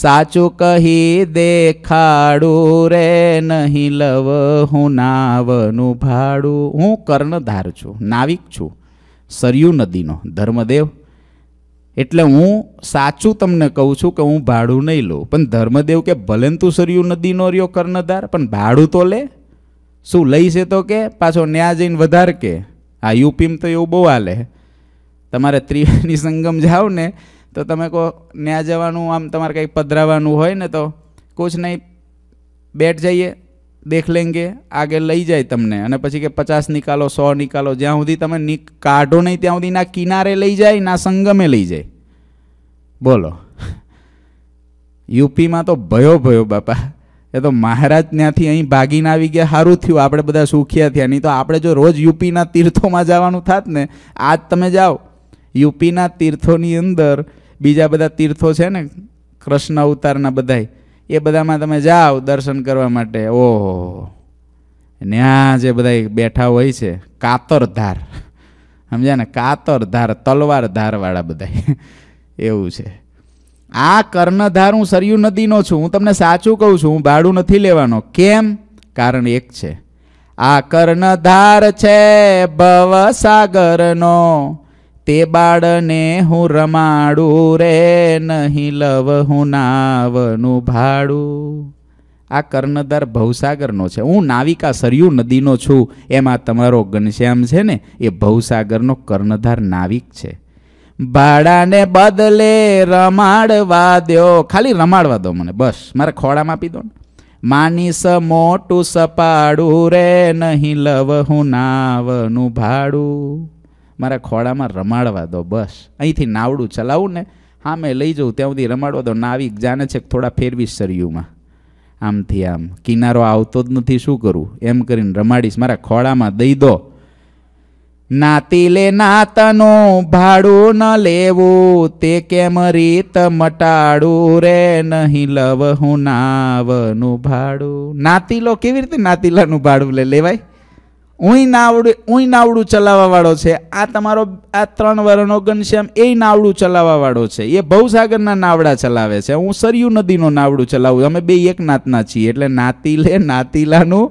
સાચું કહી દેખાડું રે નહીં લવ હું નાવનું ભાડું હું કર્ણધાર છું નાવિક છું સરયુ નદીનો ધર્મદેવ એટલે હું સાચું તમને કહું છું કે હું ભાડું નહીં લઉં પણ ધર્મદેવ કે ભલે તું સરયુ નદીનો રહ્યો કર્ણધાર પણ ભાડું તો લે શું લઈ છે તો કે પાછો ન્યા જઈને વધાર કે આ યુપીમ તો એવું બહુ હાલે તમારે ત્રિવેણી સંગમ જાઓ ને તો તમે કહો ત્યાં જવાનું આમ તમારે કંઈક પધરાવાનું હોય ને તો કુછ નહીં બેઠ જઈએ દેખ લેંગે આગળ લઈ જાય તમને અને પછી કે પચાસ નિકાલો સો નિકાલો જ્યાં સુધી તમે કાઢો નહીં ત્યાં સુધી ના કિનારે લઈ જાય ના સંગમે લઈ જાય બોલો યુપીમાં તો ભયો ભયો બાપા એ તો મહારાજ ત્યાંથી અહીં ભાગીને આવી ગયા સારું થયું આપણે બધા સુખિયા થયા નહીં તો આપણે જો રોજ યુપીના તીર્થોમાં જવાનું થાત ને આજ તમે જાઓ યુપીના તીર્થોની અંદર બીજા બધા તીર્થો છે ને કૃષ્ણ અવતારના બધાય એ બધામાં તમે જાઓ દર્શન કરવા માટે ઓહો ત્યાં જે બધા બેઠા હોય છે કાતરધાર સમજ્યા ને કાતરધાર તલવાર ધારવાળા બધાય એવું છે આ કર્ણધાર હું સરયુ નદીનો છું હું તમને સાચું કહું છું હું ભાડું નથી લેવાનો કેમ કારણ એક છે આ કર્ણધાર છે ભવસાગરનો સાગરનો તે બાળને હું રમાડું રે નહીં લવ હું નાવનું ભાડું આ કર્ણધાર ભવસાગરનો છે હું નાવિકા સરયુ નદીનો છું એમાં તમારો ઘનશ્યામ છે ને એ ભવસાગરનો કર્ણધાર નાવિક છે ભાડાને બદલે રમાડવા દો ખાલી રમાડવા દો મને બસ મારા ખોળામાં આપી દો ને માનીસ મોટું સપાડું રે નહીં લવ હું નાવનું ભાડું મારા ખોળામાં રમાડવા દો બસ અહીંથી નાવડું ચલાવું ને હા મેં લઈ જઉં ત્યાં સુધી રમાડવા દો નાવી જાને છે થોડા ફેરવીશ સરિયુમાં આમથી આમ કિનારો આવતો જ નથી શું કરું એમ કરીને રમાડીશ મારા ખોળામાં દઈ દો નાતી લે નાતનું ભાડું ન લેવું તે કેમ રીત મટાડું રે નહીં લવ હું નાવનું ભાડું નાતી લો કેવી રીતે નાતીલાનું ભાડું લે લેવાય ઊંઈ નાવડું ઊંઈ નાવડું ચલાવવાવાળો છે આ તમારો આ ત્રણ વર્ષનો ઘનશ્યામ એ નાવડું ચલાવવાવાળો છે એ ભવસાગરના નાવડા ચલાવે છે હું સરયુ નદીનો નાવડું ચલાવું અમે બે એક નાતના છીએ એટલે નાતી લે નાતીલાનું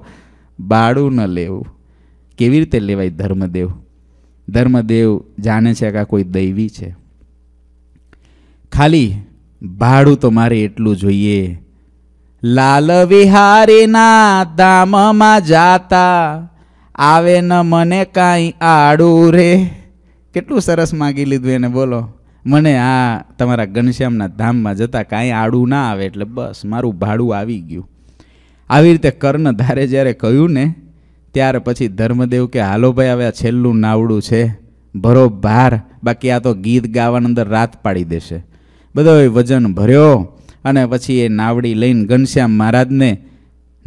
બાળું ન લેવું કેવી રીતે લેવાય ધર્મદેવ ધર્મદેવ જાણે છે કે આ કોઈ દૈવી છે ખાલી ભાડું તો મારે એટલું જોઈએ લાલ વિહારેના દામમાં જાતા આવે ન મને કાંઈ આડું રે કેટલું સરસ માગી લીધું એને બોલો મને આ તમારા ઘનશ્યામના ધામમાં જતાં કાંઈ આડું ના આવે એટલે બસ મારું ભાડું આવી ગયું આવી રીતે કર્ણ ધારે જ્યારે કહ્યું ને ત્યાર પછી ધર્મદેવ કે હાલો ભાઈ હવે આ છેલ્લું નાવડું છે ભરો ભાર બાકી આ તો ગીત ગાવાની અંદર રાત પાડી દેશે બધો વજન ભર્યો અને પછી એ નાવડી લઈને ઘનશ્યામ મહારાજને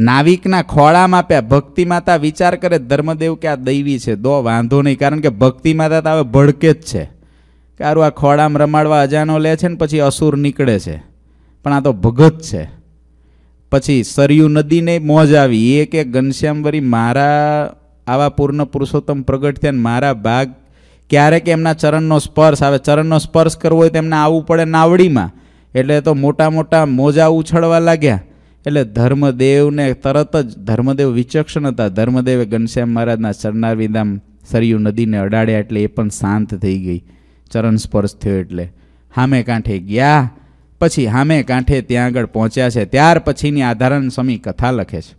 નાવિકના ખોળામાં આપ્યા ભક્તિ માતા વિચાર કરે ધર્મદેવ કે આ દૈવી છે દો વાંધો નહીં કારણ કે ભક્તિ માતા તો હવે ભડકે જ છે કારું આ ખોળામાં રમાડવા અજાનો લે છે ને પછી અસુર નીકળે છે પણ આ તો ભગત છે પછી સરયુ નદીને મોજ આવી એ કે ઘનશ્યામ મારા આવા પૂર્ણ પુરુષોત્તમ પ્રગટ થયા મારા ભાગ ક્યારેક એમના ચરણનો સ્પર્શ આવે ચરણનો સ્પર્શ કરવો હોય તો એમને આવવું પડે નાવડીમાં એટલે તો મોટા મોટા મોજા ઉછળવા લાગ્યા એટલે ધર્મદેવને તરત જ ધર્મદેવ વિચક્ષણ હતા ધર્મદેવે ઘનશ્યામ મહારાજના ચરનાર વિદામ સરયુ નદીને અડાડ્યા એટલે એ પણ શાંત થઈ ગઈ ચરણ સ્પર્શ થયો એટલે હામે કાંઠે ગયા પછી હામે કાંઠે ત્યાં આગળ પહોંચ્યા છે ત્યાર પછીની આધારણ સમી કથા લખે છે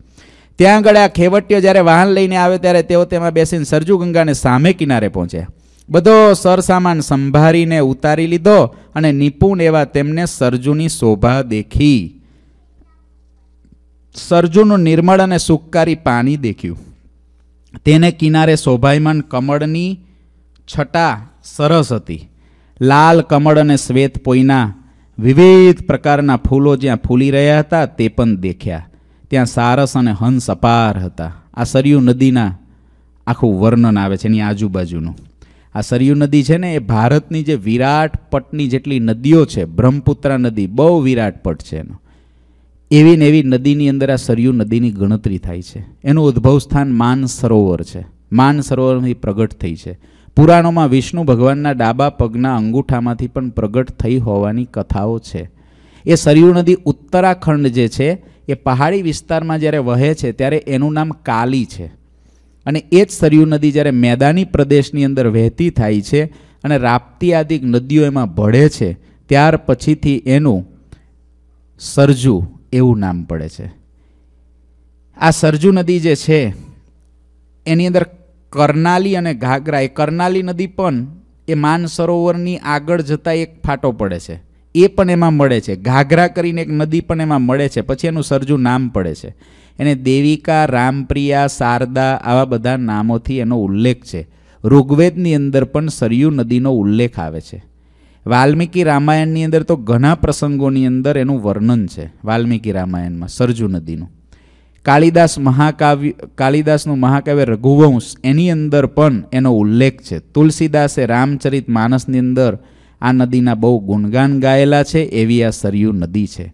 ત્યાં આગળ આ ખેવટીઓ જ્યારે વાહન લઈને આવે ત્યારે તેઓ તેમાં બેસીને સરજુ ગંગાને સામે કિનારે પહોંચ્યા બધો સરસામાન સંભાળીને ઉતારી લીધો અને નિપુણ એવા તેમને સરજુની શોભા દેખી સર્જુનું નિર્મળ અને સુખકારી પાણી દેખ્યું તેને કિનારે શોભાયમાન કમળની છટા સરસ હતી લાલ કમળ અને શ્વેત પોઈના વિવિધ પ્રકારના ફૂલો જ્યાં ફૂલી રહ્યા હતા તે પણ દેખ્યા ત્યાં સારસ અને હંસ અપાર હતા આ સરયુ નદીના આખું વર્ણન આવે છે એની આજુબાજુનું આ સરયુ નદી છે ને એ ભારતની જે વિરાટપટની જેટલી નદીઓ છે બ્રહ્મપુત્રા નદી બહુ વિરાટપટ છે એનું એવી ને એવી નદીની અંદર આ સરયુ નદીની ગણતરી થાય છે એનું ઉદ્ભવ સ્થાન માન સરોવર છે માન સરોવરથી પ્રગટ થઈ છે પુરાણોમાં વિષ્ણુ ભગવાનના ડાબા પગના અંગૂઠામાંથી પણ પ્રગટ થઈ હોવાની કથાઓ છે એ સરયુ નદી ઉત્તરાખંડ જે છે એ પહાડી વિસ્તારમાં જ્યારે વહે છે ત્યારે એનું નામ કાલી છે અને એ જ સરયુ નદી જ્યારે મેદાની પ્રદેશની અંદર વહેતી થાય છે અને રાપ્તી આદિ નદીઓ એમાં ભળે છે ત્યાર પછીથી એનું સરજુ એવું નામ પડે છે આ સરજુ નદી જે છે એની અંદર કરનાલી અને ઘાઘરા એ કરનાલી નદી પણ એ માનસરોવરની આગળ જતાં એક ફાટો પડે છે એ પણ એમાં મળે છે ઘાઘરા કરીને એક નદી પણ એમાં મળે છે પછી એનું સરજુ નામ પડે છે એને દેવિકા રામપ્રિયા શારદા આવા બધા નામોથી એનો ઉલ્લેખ છે ઋગ્વેદની અંદર પણ સરયુ નદીનો ઉલ્લેખ આવે છે વાલ્મીકી રામાયણની અંદર તો ઘણા પ્રસંગોની અંદર એનું વર્ણન છે વાલ્મીકી રામાયણમાં સરજુ નદીનું કાળિદાસ મહાકાવ્ય કાળિદાસનું મહાકાવ્ય રઘુવંશ એની અંદર પણ એનો ઉલ્લેખ છે તુલસીદાસે રામચરિત માનસની અંદર આ નદીના બહુ ગુણગાન ગાયેલા છે એવી આ સરયુ નદી છે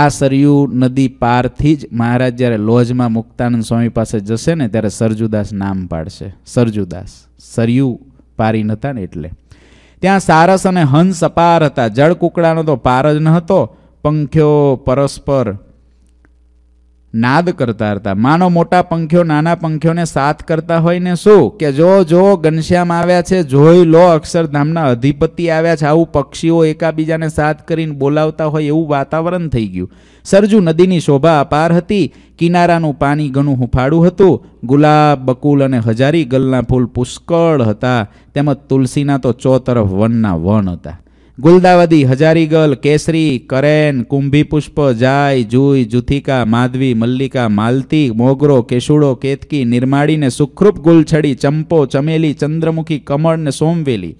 આ સરયુ નદી પારથી જ મહારાજ જ્યારે લોજમાં મુક્તાનંદ સ્વામી પાસે જશે ને ત્યારે સરજુદાસ નામ પાડશે સરજુદાસ સરયુ પારી નતા ને એટલે ત્યાં સારસ અને હંસ અપાર હતા કૂકડાનો તો પાર જ ન હતો પંખ્યો પરસ્પર નાદ કરતા હતા માનો મોટા પંખીઓ નાના પંખીઓને સાથ કરતા હોય ને શું કે જો જો ઘનશ્યામ આવ્યા છે જોઈ લો અક્ષરધામના અધિપતિ આવ્યા છે આવું પક્ષીઓ એકાબીજાને સાથ કરીને બોલાવતા હોય એવું વાતાવરણ થઈ ગયું સરજુ નદીની શોભા અપાર હતી કિનારાનું પાણી ઘણું હુંફાળું હતું ગુલાબ બકુલ અને હજારી ગલના ફૂલ પુષ્કળ હતા તેમજ તુલસીના તો ચો તરફ વનના વન હતા ગુલદાવદી હજારીગલ કેસરી કરેન કુંભી પુષ્પ જાય જુઈ જુથિકા માધવી મલ્લિકા માલતી મોગરો કેશુડો કેતકી નિર્માળીને સુખરૂપ ગુલછડી ચંપો ચમેલી ચંદ્રમુખી કમળ ને સોમવેલી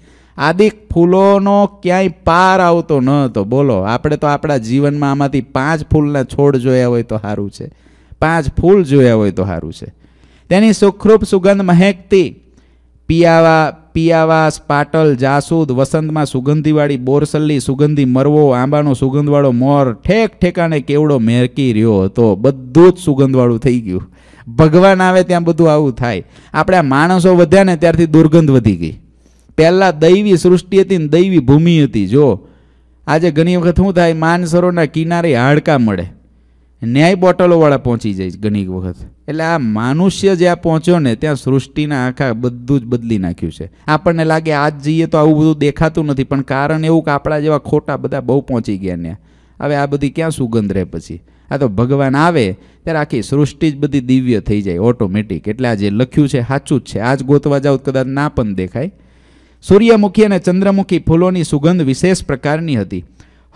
આદિક ફૂલોનો ક્યાંય પાર આવતો ન હતો બોલો આપણે તો આપણા જીવનમાં આમાંથી પાંચ ફૂલના છોડ જોયા હોય તો સારું છે પાંચ ફૂલ જોયા હોય તો સારું છે તેની સુખરૂપ સુગંધ મહેકતી પિયાવા પિયાવાસ પાટલ જાસૂદ વસંતમાં સુગંધીવાળી બોરસલ્લી સુગંધી મરવો આંબાનો સુગંધવાળો મોર ઠેક ઠેકાણે કેવડો મેરકી રહ્યો હતો બધું જ સુગંધવાળું થઈ ગયું ભગવાન આવે ત્યાં બધું આવું થાય આપણે આ માણસો વધ્યા ને ત્યારથી દુર્ગંધ વધી ગઈ પહેલાં દૈવી સૃષ્ટિ હતી ને દૈવી ભૂમિ હતી જો આજે ઘણી વખત શું થાય માનસરોના કિનારે હાડકા મળે ન્યાય બોટલોવાળા પહોંચી જાય ઘણી વખત એટલે આ મનુષ્ય જ્યાં પહોંચ્યો ને ત્યાં સૃષ્ટિના આખા બધું જ બદલી નાખ્યું છે આપણને લાગે આજ જઈએ તો આવું બધું દેખાતું નથી પણ કારણ એવું કે આપણા જેવા ખોટા બધા બહુ પહોંચી ગયા ત્યાં હવે આ બધી ક્યાં સુગંધ રહે પછી આ તો ભગવાન આવે ત્યારે આખી સૃષ્ટિ જ બધી દિવ્ય થઈ જાય ઓટોમેટિક એટલે આ જે લખ્યું છે સાચું જ છે આજ ગોતવા જાવ કદાચ ના પણ દેખાય સૂર્યમુખી અને ચંદ્રમુખી ફૂલોની સુગંધ વિશેષ પ્રકારની હતી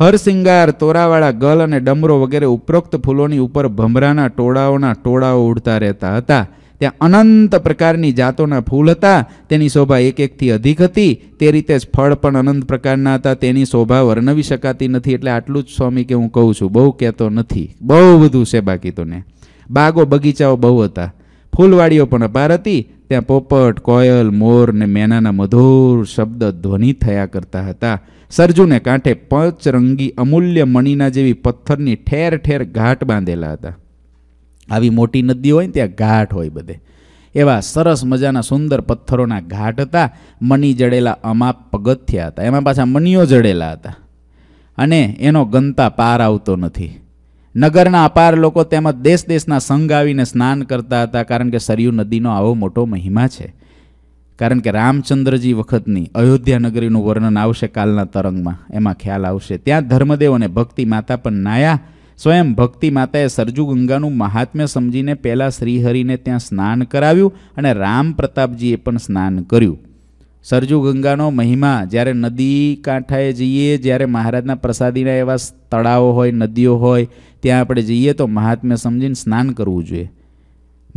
હરસિંગાર તોરાવાળા ગલ અને ડમરો વગેરે ઉપરોક્ત ફૂલોની ઉપર ભમરાના ટોળાઓના ટોળાઓ ઉડતા રહેતા હતા ત્યાં અનંત પ્રકારની જાતોના ફૂલ હતા તેની શોભા એક એકથી અધિક હતી તે રીતે જ ફળ પણ અનંત પ્રકારના હતા તેની શોભા વર્ણવી શકાતી નથી એટલે આટલું જ સ્વામી કે હું કહું છું બહુ કહેતો નથી બહુ બધું છે બાકી તો બાગો બગીચાઓ બહુ હતા ફૂલવાડીઓ પણ અપાર હતી ત્યાં પોપટ કોયલ મોર ને મેનાના મધુર શબ્દ ધ્વનિ થયા કરતા હતા સરજુને કાંઠે પંચરંગી અમૂલ્ય મણીના જેવી પથ્થરની ઠેર ઠેર ઘાટ બાંધેલા હતા આવી મોટી નદી હોય ને ત્યાં ઘાટ હોય બધે એવા સરસ મજાના સુંદર પથ્થરોના ઘાટ હતા મણી જડેલા અમાપ પગથિયા હતા એમાં પાછા મનીઓ જડેલા હતા અને એનો ગંતા પાર આવતો નથી નગરના અપાર લોકો તેમજ દેશ દેશના સંઘ આવીને સ્નાન કરતા હતા કારણ કે સરયુ નદીનો આવો મોટો મહિમા છે કારણ કે રામચંદ્રજી વખતની અયોધ્યા નગરીનું વર્ણન આવશે કાલના તરંગમાં એમાં ખ્યાલ આવશે ત્યાં ધર્મદેવ અને ભક્તિ માતા પણ નાયા સ્વયં ભક્તિ માતાએ સરજુ ગંગાનું મહાત્મ્ય સમજીને પહેલાં શ્રીહરિને ત્યાં સ્નાન કરાવ્યું અને રામ પ્રતાપજીએ પણ સ્નાન કર્યું સરજુ ગંગાનો મહિમા જ્યારે નદી કાંઠાએ જઈએ જ્યારે મહારાજના પ્રસાદીના એવા તળાવો હોય નદીઓ હોય ત્યાં આપણે જઈએ તો મહાત્મ્ય સમજીને સ્નાન કરવું જોઈએ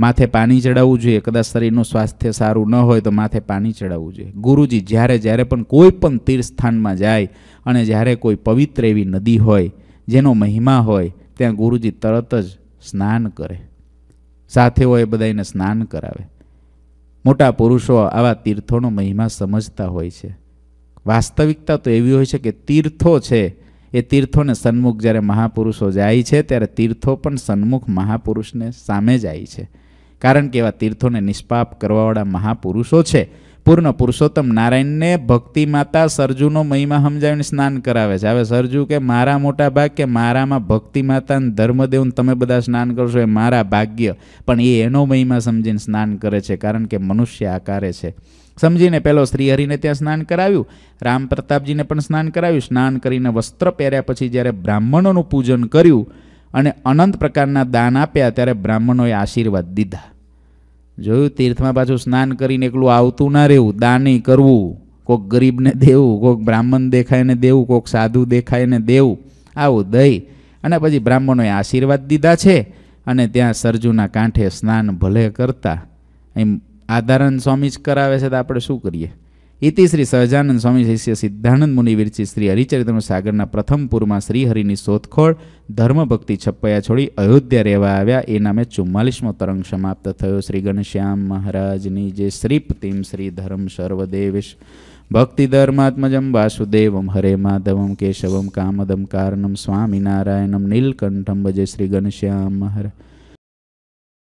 માથે પાણી ચડાવવું જોઈએ કદાચ શરીરનું સ્વાસ્થ્ય સારું ન હોય તો માથે પાણી ચડાવવું જોઈએ ગુરુજી જ્યારે જ્યારે પણ કોઈ પણ તીર્થસ્થાનમાં જાય અને જ્યારે કોઈ પવિત્ર એવી નદી હોય જેનો મહિમા હોય ત્યાં ગુરુજી તરત જ સ્નાન કરે સાથે હોય બધાને સ્નાન કરાવે મોટા પુરુષો આવા તીર્થોનો મહિમા સમજતા હોય છે વાસ્તવિકતા તો એવી હોય છે કે તીર્થો છે એ તીર્થોને સન્મુખ જ્યારે મહાપુરુષો જાય છે ત્યારે તીર્થો પણ સન્મુખ મહાપુરુષને સામે જાય છે કારણ કે એવા તીર્થોને નિષ્પાપ કરવાવાળા મહાપુરુષો છે પૂર્ણ પુરુષોત્તમ નારાયણને ભક્તિ માતા સરજુનો મહિમા સમજાવીને સ્નાન કરાવે છે હવે સરજુ કે મારા મોટા ભાગ કે મારામાં ભક્તિ માતા અને ધર્મદેવને તમે બધા સ્નાન કરશો એ મારા ભાગ્ય પણ એ એનો મહિમા સમજીને સ્નાન કરે છે કારણ કે મનુષ્ય આકારે છે સમજીને પેલો શ્રીહરિને ત્યાં સ્નાન કરાવ્યું રામ પ્રતાપજીને પણ સ્નાન કરાવ્યું સ્નાન કરીને વસ્ત્ર પહેર્યા પછી જ્યારે બ્રાહ્મણોનું પૂજન કર્યું અને અનંત પ્રકારના દાન આપ્યા ત્યારે બ્રાહ્મણોએ આશીર્વાદ દીધા જોયું તીર્થમાં પાછું સ્નાન કરીને એકલું આવતું ના રહેવું દાની કરવું કોઈક ગરીબને દેવું કોઈક બ્રાહ્મણ દેખાયને દેવું કોઈક સાધુ દેખાયને દેવું આવું દહીં અને પછી બ્રાહ્મણોએ આશીર્વાદ દીધા છે અને ત્યાં સરજુના કાંઠે સ્નાન ભલે કરતા એમ આધારણ સ્વામી જ કરાવે છે તો આપણે શું કરીએ ઇતિ શ્રી સહજાનંદ સ્વામી શિષ્ય સિદ્ધાનંદ મુનિ વિરચી શ્રી હરિચરિતમ સાગરના પ્રથમ પૂરમાં શ્રીહરિની શોધખોળ ધર્મભક્તિ છપ્પયા છોડી અયોધ્યા રહેવા આવ્યા એ નામે ચુમ્માલીસમો તરંગ સમાપ્ત થયો શ્રી ઘનશ્યામ મહારાજની જે શ્રીપતિમ શ્રી ધર્મ સર્વદેવેશ ભક્તિ ધર્માત્મજમ વાસુદેવમ હરે માધવમ કેશવમ કામદમ કારણમ સ્વામિનારાયણમ નીલકંઠમ ભજે શ્રી ઘનશ્યામ મહારાજ